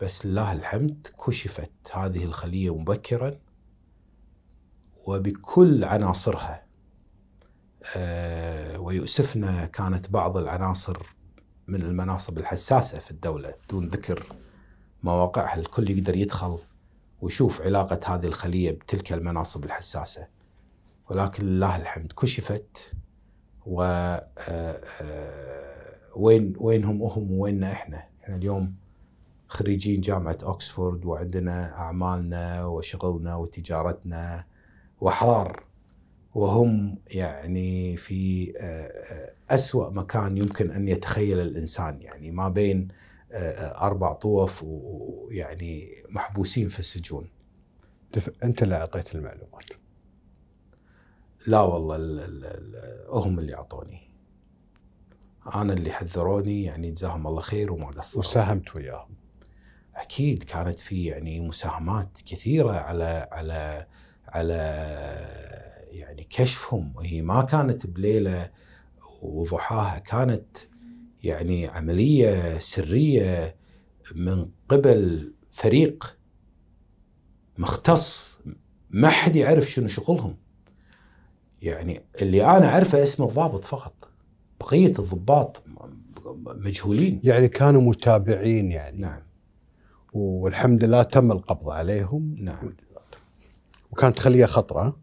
بس لله الحمد كشفت هذه الخليه مبكرا وبكل عناصرها آه، ويؤسفنا كانت بعض العناصر من المناصب الحساسة في الدولة دون ذكر مواقعها الكل يقدر يدخل ويشوف علاقة هذه الخلية بتلك المناصب الحساسة ولكن لله الحمد كشفت و آه، آه، وين وين هم هم ويننا احنا احنا اليوم خريجين جامعة أكسفورد وعندنا أعمالنا وشغلنا وتجارتنا وأحرار وهم يعني في آه، أسوأ مكان يمكن أن يتخيل الإنسان يعني ما بين آه، أربع طوف ويعني محبوسين في السجون أنت اللي أعطيت المعلومات لا والله هم اللي أعطوني أنا اللي حذروني يعني جزاهم الله خير وما قصروا وساهمت وياهم أكيد كانت في يعني مساهمات كثيرة على على على يعني كشفهم وهي ما كانت بليله وضحاها كانت يعني عملية سرية من قبل فريق مختص ما حد يعرف شنو شغلهم يعني اللي انا اعرفه اسم الضابط فقط بقيه الضباط مجهولين يعني كانوا متابعين يعني نعم والحمد لله تم القبض عليهم نعم وكانت خليه خطره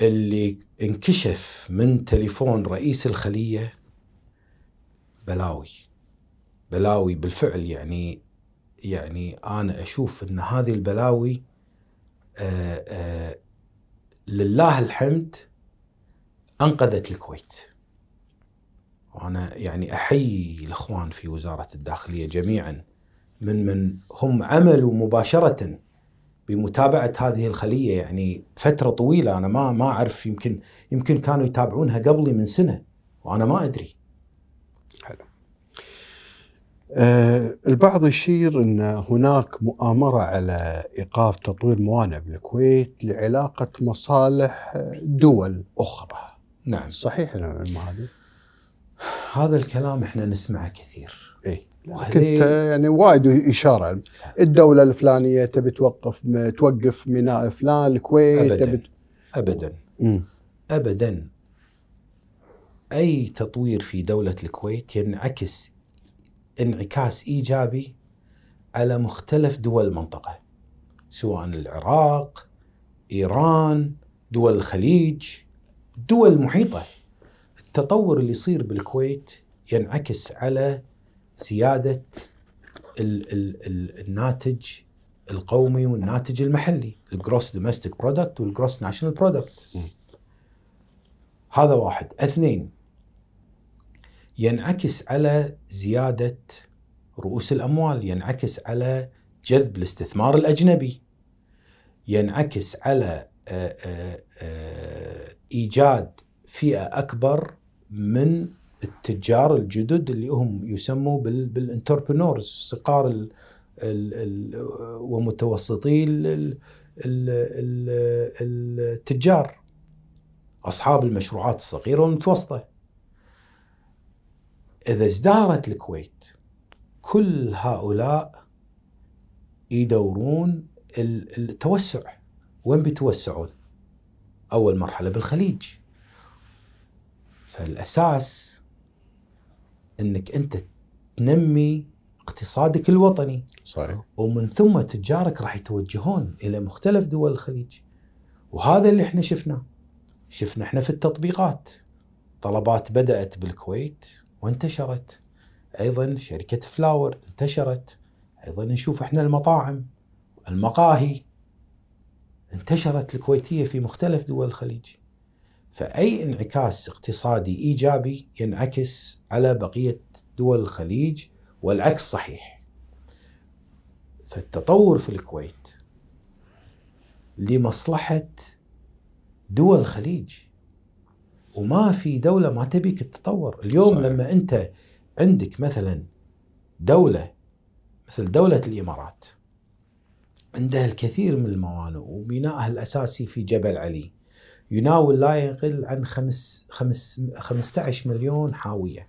اللي انكشف من تليفون رئيس الخلية بلاوي بلاوي بالفعل يعني يعني أنا أشوف أن هذه البلاوي آآ آه، آآ آه، لله الحمد أنقذت الكويت وأنا يعني أحيي الإخوان في وزارة الداخلية جميعا من من هم عملوا مباشرة بمتابعه هذه الخليه يعني فتره طويله انا ما ما اعرف يمكن يمكن كانوا يتابعونها قبلي من سنه وانا ما ادري. حلو. أه البعض يشير ان هناك مؤامره على ايقاف تطوير موانع بالكويت لعلاقه مصالح دول اخرى. نعم. صحيح هذا؟ هذا الكلام احنا نسمعه كثير. اي كنت يعني وايد اشاره الدوله الفلانيه تبي توقف توقف ميناء فلان الكويت ابدا تبي... ابدا ابدا اي تطوير في دوله الكويت ينعكس انعكاس ايجابي على مختلف دول المنطقه سواء العراق ايران دول الخليج دول المحيطه التطور اللي يصير بالكويت ينعكس على سياده الـ الـ الـ الناتج القومي والناتج المحلي الجروس دومستيك برودكت والجروس ناشونال برودكت هذا واحد اثنين ينعكس على زياده رؤوس الاموال ينعكس على جذب الاستثمار الاجنبي ينعكس على آه، آه، آه، ايجاد فئه اكبر من التجار الجدد اللي هم يسموا بالانتربرنورز صقار ال ال ال ومتوسطي ال ال ال التجار اصحاب المشروعات الصغيره والمتوسطه اذا ازدهرت الكويت كل هؤلاء يدورون التوسع وين بيتوسعون اول مرحله بالخليج فالاساس انك انت تنمي اقتصادك الوطني صحيح ومن ثم تجارك راح يتوجهون الى مختلف دول الخليج وهذا اللي احنا شفناه شفنا احنا في التطبيقات طلبات بدات بالكويت وانتشرت ايضا شركه فلاور انتشرت ايضا نشوف احنا المطاعم المقاهي انتشرت الكويتيه في مختلف دول الخليج فأي انعكاس اقتصادي إيجابي ينعكس على بقية دول الخليج والعكس صحيح فالتطور في الكويت لمصلحة دول الخليج وما في دولة ما تبيك تتطور اليوم صحيح. لما أنت عندك مثلا دولة مثل دولة الإمارات عندها الكثير من الموانئ وميناءها الأساسي في جبل علي يناول لا يقل عن خمس خمس 15 مليون حاويه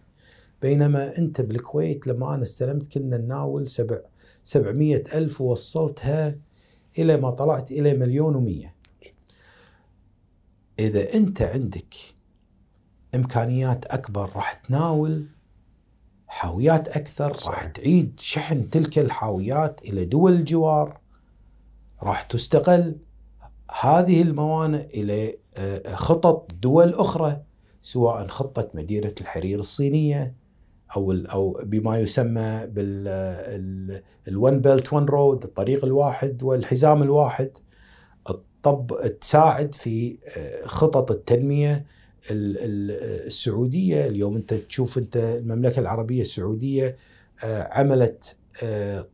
بينما انت بالكويت لما انا استلمت كنا نناول سبع 700 ألف ووصلتها إلى ما طلعت إلى مليون ومية إذا أنت عندك إمكانيات أكبر راح تناول حاويات أكثر صحيح. راح تعيد شحن تلك الحاويات إلى دول الجوار راح تستقل هذه الموانئ إلى خطط دول أخرى سواء خطة مدينه الحرير الصينية أو أو بما يسمى بالون بيلت ون رود الطريق الواحد والحزام الواحد طب تساعد في آه، خطط التنميه السعوديه اليوم انت تشوف انت المملكه العربيه السعوديه آه، عملت آه،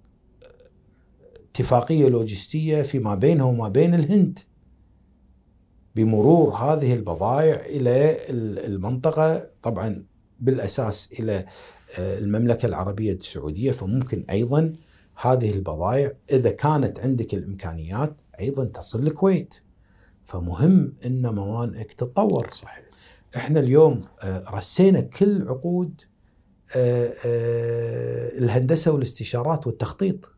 اتفاقيه لوجستيه فيما بينها وما بين الهند بمرور هذه البضائع الى المنطقه طبعا بالاساس الى آه، المملكه العربيه السعوديه فممكن ايضا هذه البضائع اذا كانت عندك الامكانيات ايضا تصل الكويت فمهم ان موانئك تتطور صحيح احنا اليوم آه، رسينا كل عقود آه، الهندسه والاستشارات والتخطيط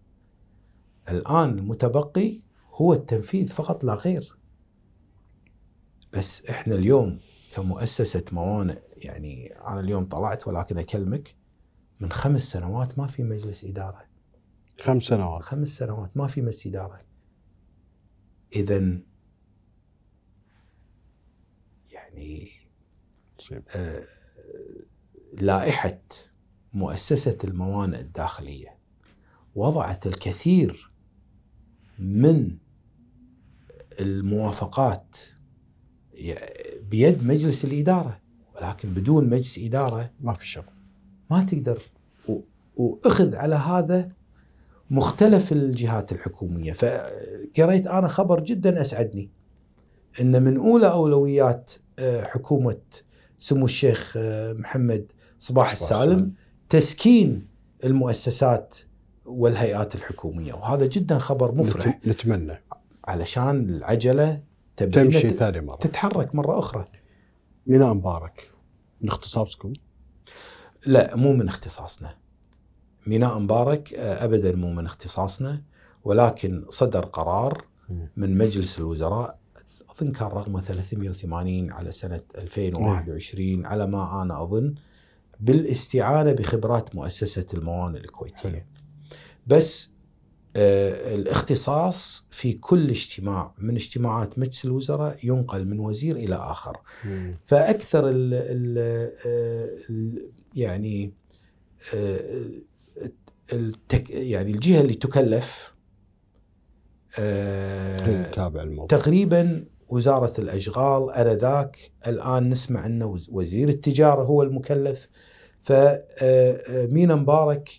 الان المتبقي هو التنفيذ فقط لا غير بس احنا اليوم كمؤسسه موانئ يعني انا اليوم طلعت ولكن اكلمك من خمس سنوات ما في مجلس اداره. خمس سنوات خمس سنوات ما في مجلس اداره. اذا يعني آه، لائحه مؤسسه الموانئ الداخليه وضعت الكثير من الموافقات بيد مجلس الاداره ولكن بدون مجلس اداره ما في شغل ما تقدر واخذ على هذا مختلف الجهات الحكوميه فقريت انا خبر جدا اسعدني ان من اولى اولويات آه، حكومه سمو الشيخ آه، محمد صباح السالم تسكين المؤسسات والهيئات الحكوميه وهذا جدا خبر مفرح نتمنى علشان العجله تمشي ثاني مرة تتحرك مرة أخرى ميناء مبارك من اختصاصكم؟ لا مو من اختصاصنا ميناء مبارك آه، أبدا مو من اختصاصنا ولكن صدر قرار من مجلس الوزراء اظن كان رقمه 380 على سنه 2021 على ما انا اظن بالاستعانه بخبرات مؤسسه الموانئ الكويتيه. بس آه، الاختصاص في كل اجتماع من اجتماعات مجلس الوزراء ينقل من وزير الى اخر فاكثر ال ال آه، يعني آه، التك يعني الجهه اللي تكلف الموضوع تقريبا وزاره الاشغال انذاك الان نسمع ان وزير التجاره هو المكلف فمينا مبارك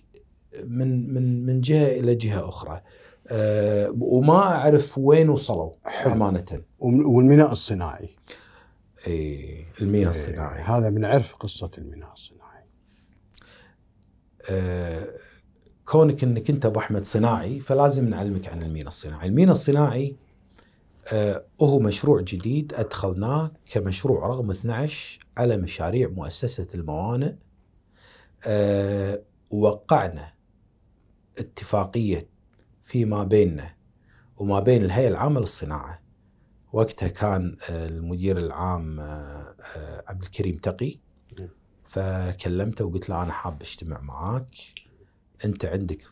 من من من جهه الى جهه اخرى أه وما اعرف وين وصلوا حلو. امانه والميناء الصناعي اي الميناء الصناعي هذا بنعرف قصه الميناء الصناعي آه، كونك انك انت ابو احمد صناعي فلازم نعلمك عن الميناء الصناعي الميناء الصناعي آه، هو مشروع جديد ادخلناه كمشروع رقم 12 على مشاريع مؤسسه الموانئ آه، وقعنا اتفاقية فيما بيننا وما بين الهيئة العامة للصناعة وقتها كان آه، المدير العام آه، آه، عبد الكريم تقي نعم. فكلمته وقلت له أنا حاب أجتمع معاك أنت عندك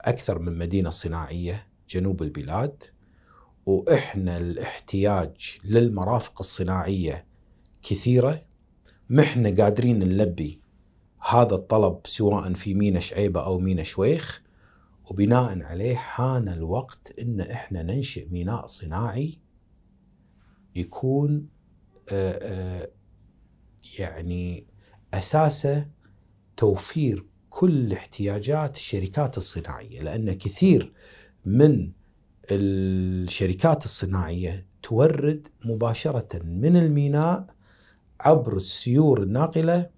أكثر من مدينة صناعية جنوب البلاد وإحنا الاحتياج للمرافق الصناعية كثيرة ما احنا قادرين نلبي هذا الطلب سواء في مينا شعيبة أو مينا شويخ وبناء عليه حان الوقت ان احنا ننشئ ميناء صناعي يكون آه، آه، يعني اساسه توفير كل احتياجات الشركات الصناعيه لان كثير من الشركات الصناعيه تورد مباشره من الميناء عبر السيور الناقله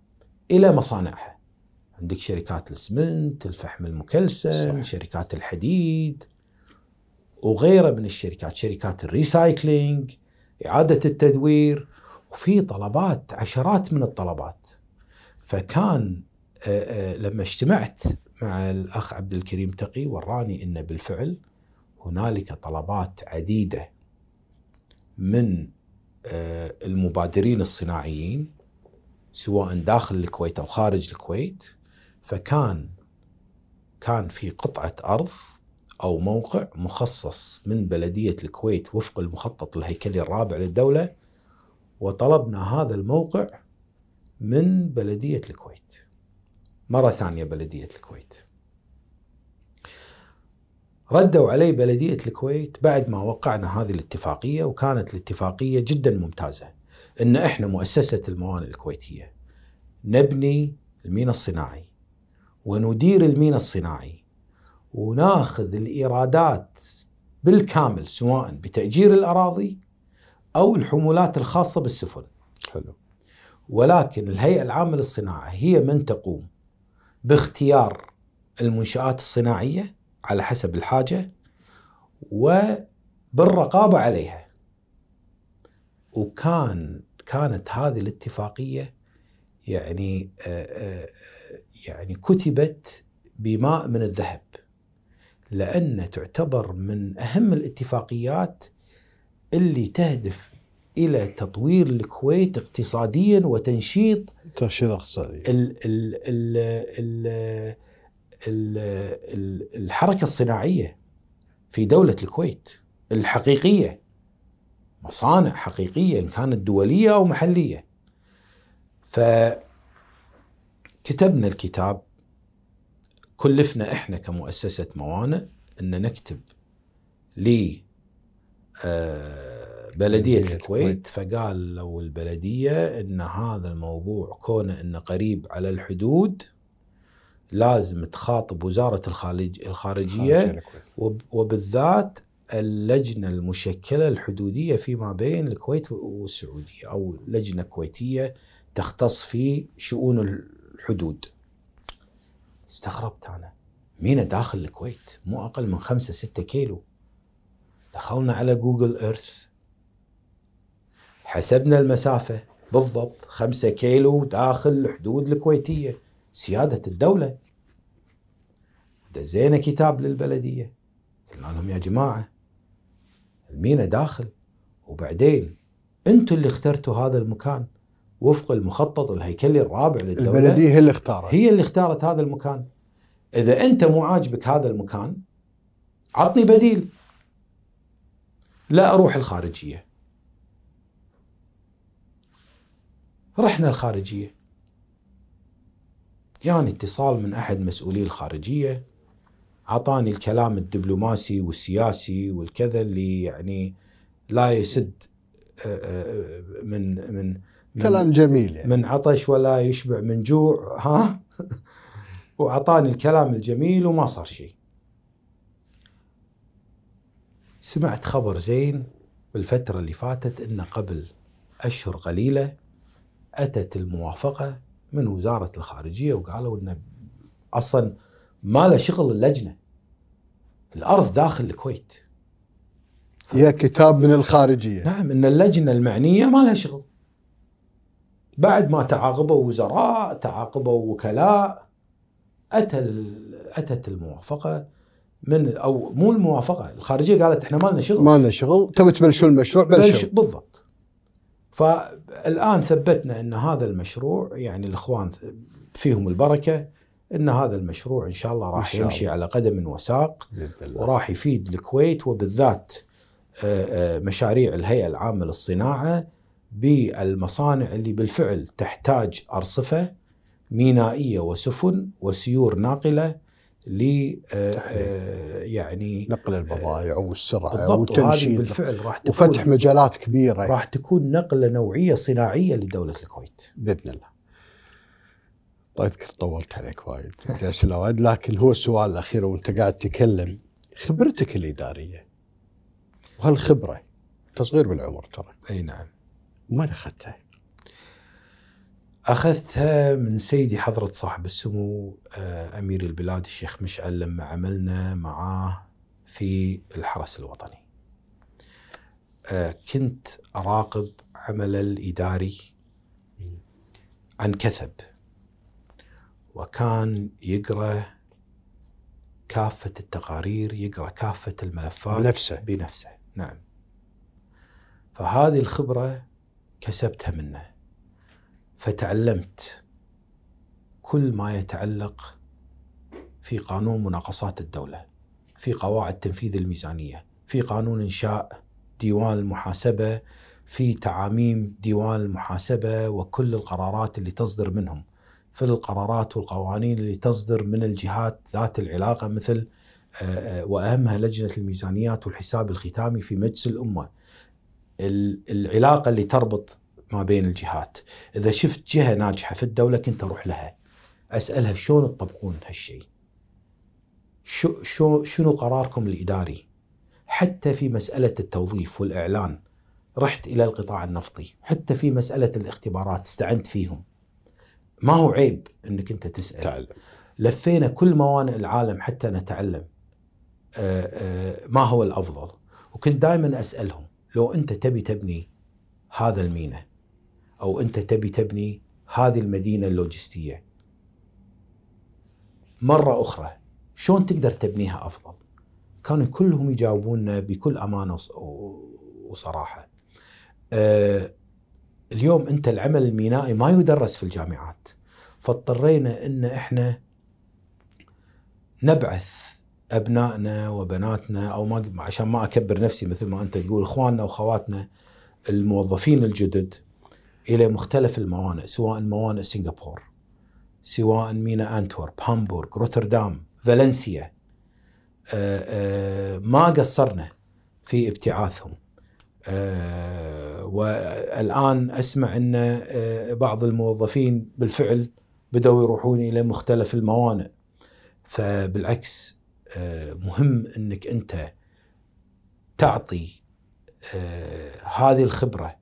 إلى مصانعها عندك شركات الاسمنت الفحم المكلسن شركات الحديد وغيرها من الشركات شركات الريسايكلينج إعادة التدوير وفي طلبات عشرات من الطلبات فكان آه، آه، لما اجتمعت مع الأخ عبد الكريم تقي وراني أن بالفعل هنالك طلبات عديدة من آه، المبادرين الصناعيين سواء داخل الكويت او خارج الكويت فكان كان في قطعه ارض او موقع مخصص من بلديه الكويت وفق المخطط الهيكلي الرابع للدوله وطلبنا هذا الموقع من بلديه الكويت مره ثانيه بلديه الكويت ردوا علي بلديه الكويت بعد ما وقعنا هذه الاتفاقيه وكانت الاتفاقيه جدا ممتازه ان احنا مؤسسه الموانئ الكويتيه نبني المينا الصناعي وندير المينا الصناعي وناخذ الايرادات بالكامل سواء بتاجير الاراضي او الحمولات الخاصه بالسفن. حلو. ولكن الهيئه العامه للصناعه هي من تقوم باختيار المنشات الصناعيه على حسب الحاجه وبالرقابه عليها. وكان كانت هذه الاتفاقيه يعني آه، آه، يعني كتبت بماء من الذهب لأن تعتبر من أهم الاتفاقيات اللي تهدف إلى تطوير الكويت اقتصاديا وتنشيط تنشيط اقتصادي الحركة الصناعية في دولة الكويت الحقيقية مصانع حقيقية إن كانت دولية أو محلية فكتبنا الكتاب كلفنا إحنا كمؤسسة موانئ أن نكتب لي آه، بلدية الكويت فقال لو البلدية أن هذا الموضوع كونه أنه قريب على الحدود لازم تخاطب وزارة الخارج الخارجية وبالذات اللجنة المشكلة الحدودية فيما بين الكويت والسعودية أو لجنة كويتية تختص في شؤون الحدود استغربت أنا مينا داخل الكويت مو أقل من خمسة ستة كيلو دخلنا على جوجل إيرث حسبنا المسافة بالضبط خمسة كيلو داخل الحدود الكويتية سيادة الدولة دزينا كتاب للبلدية قلنا لهم يا جماعة المينا داخل وبعدين انتم اللي اخترتوا هذا المكان وفق المخطط الهيكلي الرابع للدوله البلديه هي اللي اختارت هي اللي اختارت هذا المكان اذا انت مو عاجبك هذا المكان عطني بديل لا اروح الخارجيه رحنا الخارجيه جاني يعني اتصال من احد مسؤولي الخارجيه اعطاني الكلام الدبلوماسي والسياسي والكذا اللي يعني لا يسد آه، آه، من من كلام جميل يعني. من عطش ولا يشبع من جوع ها <laughs> واعطاني الكلام الجميل وما صار شيء سمعت خبر زين بالفترة اللي فاتت أن قبل أشهر قليلة أتت الموافقة من وزارة الخارجية وقالوا أن أصلا ما له شغل اللجنه الارض داخل الكويت يا كتاب من الخارجيه نعم ان اللجنه المعنيه ما لها شغل بعد ما تعاقبوا وزراء تعاقبوا وكلاء اتى اتت الموافقه من او مو الموافقه الخارجيه قالت احنا ما لنا شغل ما لنا شغل تبي تبلشون المشروع بلشوا بالضبط فالان ثبتنا ان هذا المشروع يعني الاخوان فيهم البركه ان هذا المشروع ان شاء الله راح يمشي على قدم وساق وراح يفيد الكويت وبالذات آه، آه، مشاريع الهيئه العامه للصناعه بالمصانع اللي بالفعل تحتاج ارصفه مينائيه وسفن وسيور ناقله ل آه، يعني نقل البضائع والسرعه والتنشيط بالفعل راح تكون وفتح مجالات كبيره راح تكون نقله نوعيه صناعيه لدوله الكويت باذن الله الله طيب، يذكر طولت عليك وايد اسئله وايد لكن هو السؤال الاخير وانت قاعد تتكلم خبرتك الاداريه وهالخبره تصغير بالعمر ترى اي نعم وين اخذتها؟ اخذتها من سيدي حضره صاحب السمو آه، امير البلاد الشيخ مشعل لما عملنا معاه في الحرس الوطني. آه، كنت اراقب عمل الاداري عن كثب وكان يقرا كافة التقارير يقرا كافة الملفات بنفسه بنفسه نعم فهذه الخبرة كسبتها منه فتعلمت كل ما يتعلق في قانون مناقصات الدولة في قواعد تنفيذ الميزانية في قانون إنشاء ديوان المحاسبة في تعاميم ديوان المحاسبة وكل القرارات اللي تصدر منهم في القرارات والقوانين اللي تصدر من الجهات ذات العلاقه مثل آه، آه، واهمها لجنه الميزانيات والحساب الختامي في مجلس الامه. العلاقه اللي تربط ما بين الجهات، اذا شفت جهه ناجحه في الدوله كنت اروح لها اسالها شلون تطبقون هالشيء؟ شو شو شنو قراركم الاداري؟ حتى في مساله التوظيف والاعلان رحت الى القطاع النفطي، حتى في مساله الاختبارات استعنت فيهم. ما هو عيب انك انت تسال تعلم. لفينا كل موانئ العالم حتى نتعلم آه، آه، ما هو الافضل وكنت دائما اسالهم لو انت تبي تبني هذا الميناء او انت تبي تبني هذه المدينه اللوجستيه مره اخرى شلون تقدر تبنيها افضل كانوا كلهم يجاوبونا بكل امانه وصراحه آه، اليوم انت العمل المينائي ما يدرس في الجامعات فاضطرينا ان احنا نبعث ابنائنا وبناتنا او ما عشان ما اكبر نفسي مثل ما انت تقول اخواننا واخواتنا الموظفين الجدد الى مختلف الموانئ سواء موانئ سنغافور سواء ميناء انتورب، هامبورغ، روتردام، فالنسيا آه، آه، ما قصرنا في ابتعاثهم آه، والان اسمع ان بعض الموظفين بالفعل بدأوا يروحون إلى مختلف الموانئ فبالعكس آه، مهم أنك أنت تعطي آه، هذه الخبرة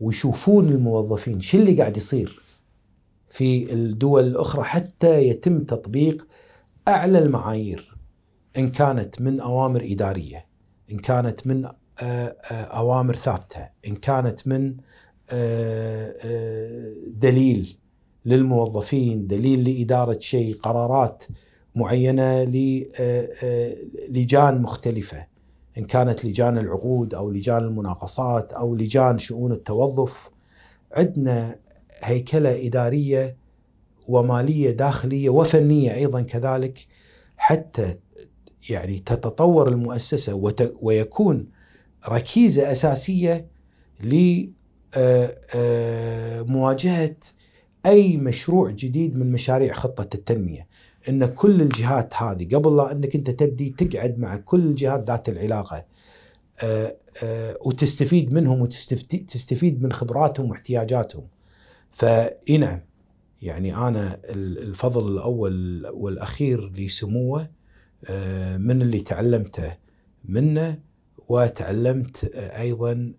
ويشوفون الموظفين شو اللي قاعد يصير في الدول الأخرى حتى يتم تطبيق أعلى المعايير إن كانت من أوامر إدارية إن كانت من آه، أوامر ثابتة إن كانت من دليل للموظفين دليل لإدارة شيء قرارات معينة للجان آه، آه، مختلفة إن كانت لجان العقود أو لجان المناقصات أو لجان شؤون التوظف عندنا هيكلة إدارية ومالية داخلية وفنية أيضا كذلك حتى يعني تتطور المؤسسة ويكون ركيزة أساسية لمواجهة آه، اي مشروع جديد من مشاريع خطه التنميه ان كل الجهات هذه قبل لا انك انت تبدي تقعد مع كل الجهات ذات العلاقه آه، آه، وتستفيد منهم وتستفيد من خبراتهم واحتياجاتهم فاي نعم يعني انا الفضل الاول والاخير لسموه آه، من اللي تعلمته منه وتعلمت ايضا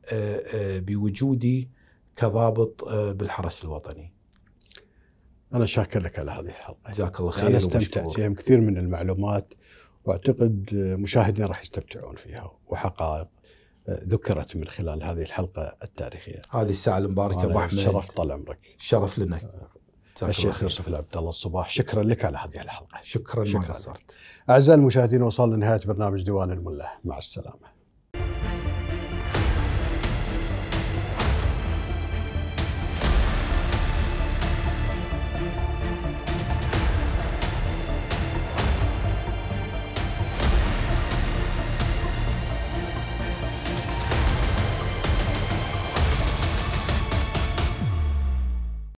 بوجودي كضابط بالحرس الوطني أنا شاكر لك على هذه الحلقة جزاك الله خير أنا استمتعت فيها يعني كثير من المعلومات وأعتقد مشاهدينا راح يستمتعون فيها وحقائق ذكرت من خلال هذه الحلقة التاريخية هذه الساعة المباركة أبو أحمد شرف طال عمرك شرف لنا آه، الشيخ يوسف العبد الله الصباح شكرا لك على هذه الحلقة شكرا, شكرا ما قصرت أعزائي المشاهدين وصلنا لنهاية برنامج ديوان المله مع السلامة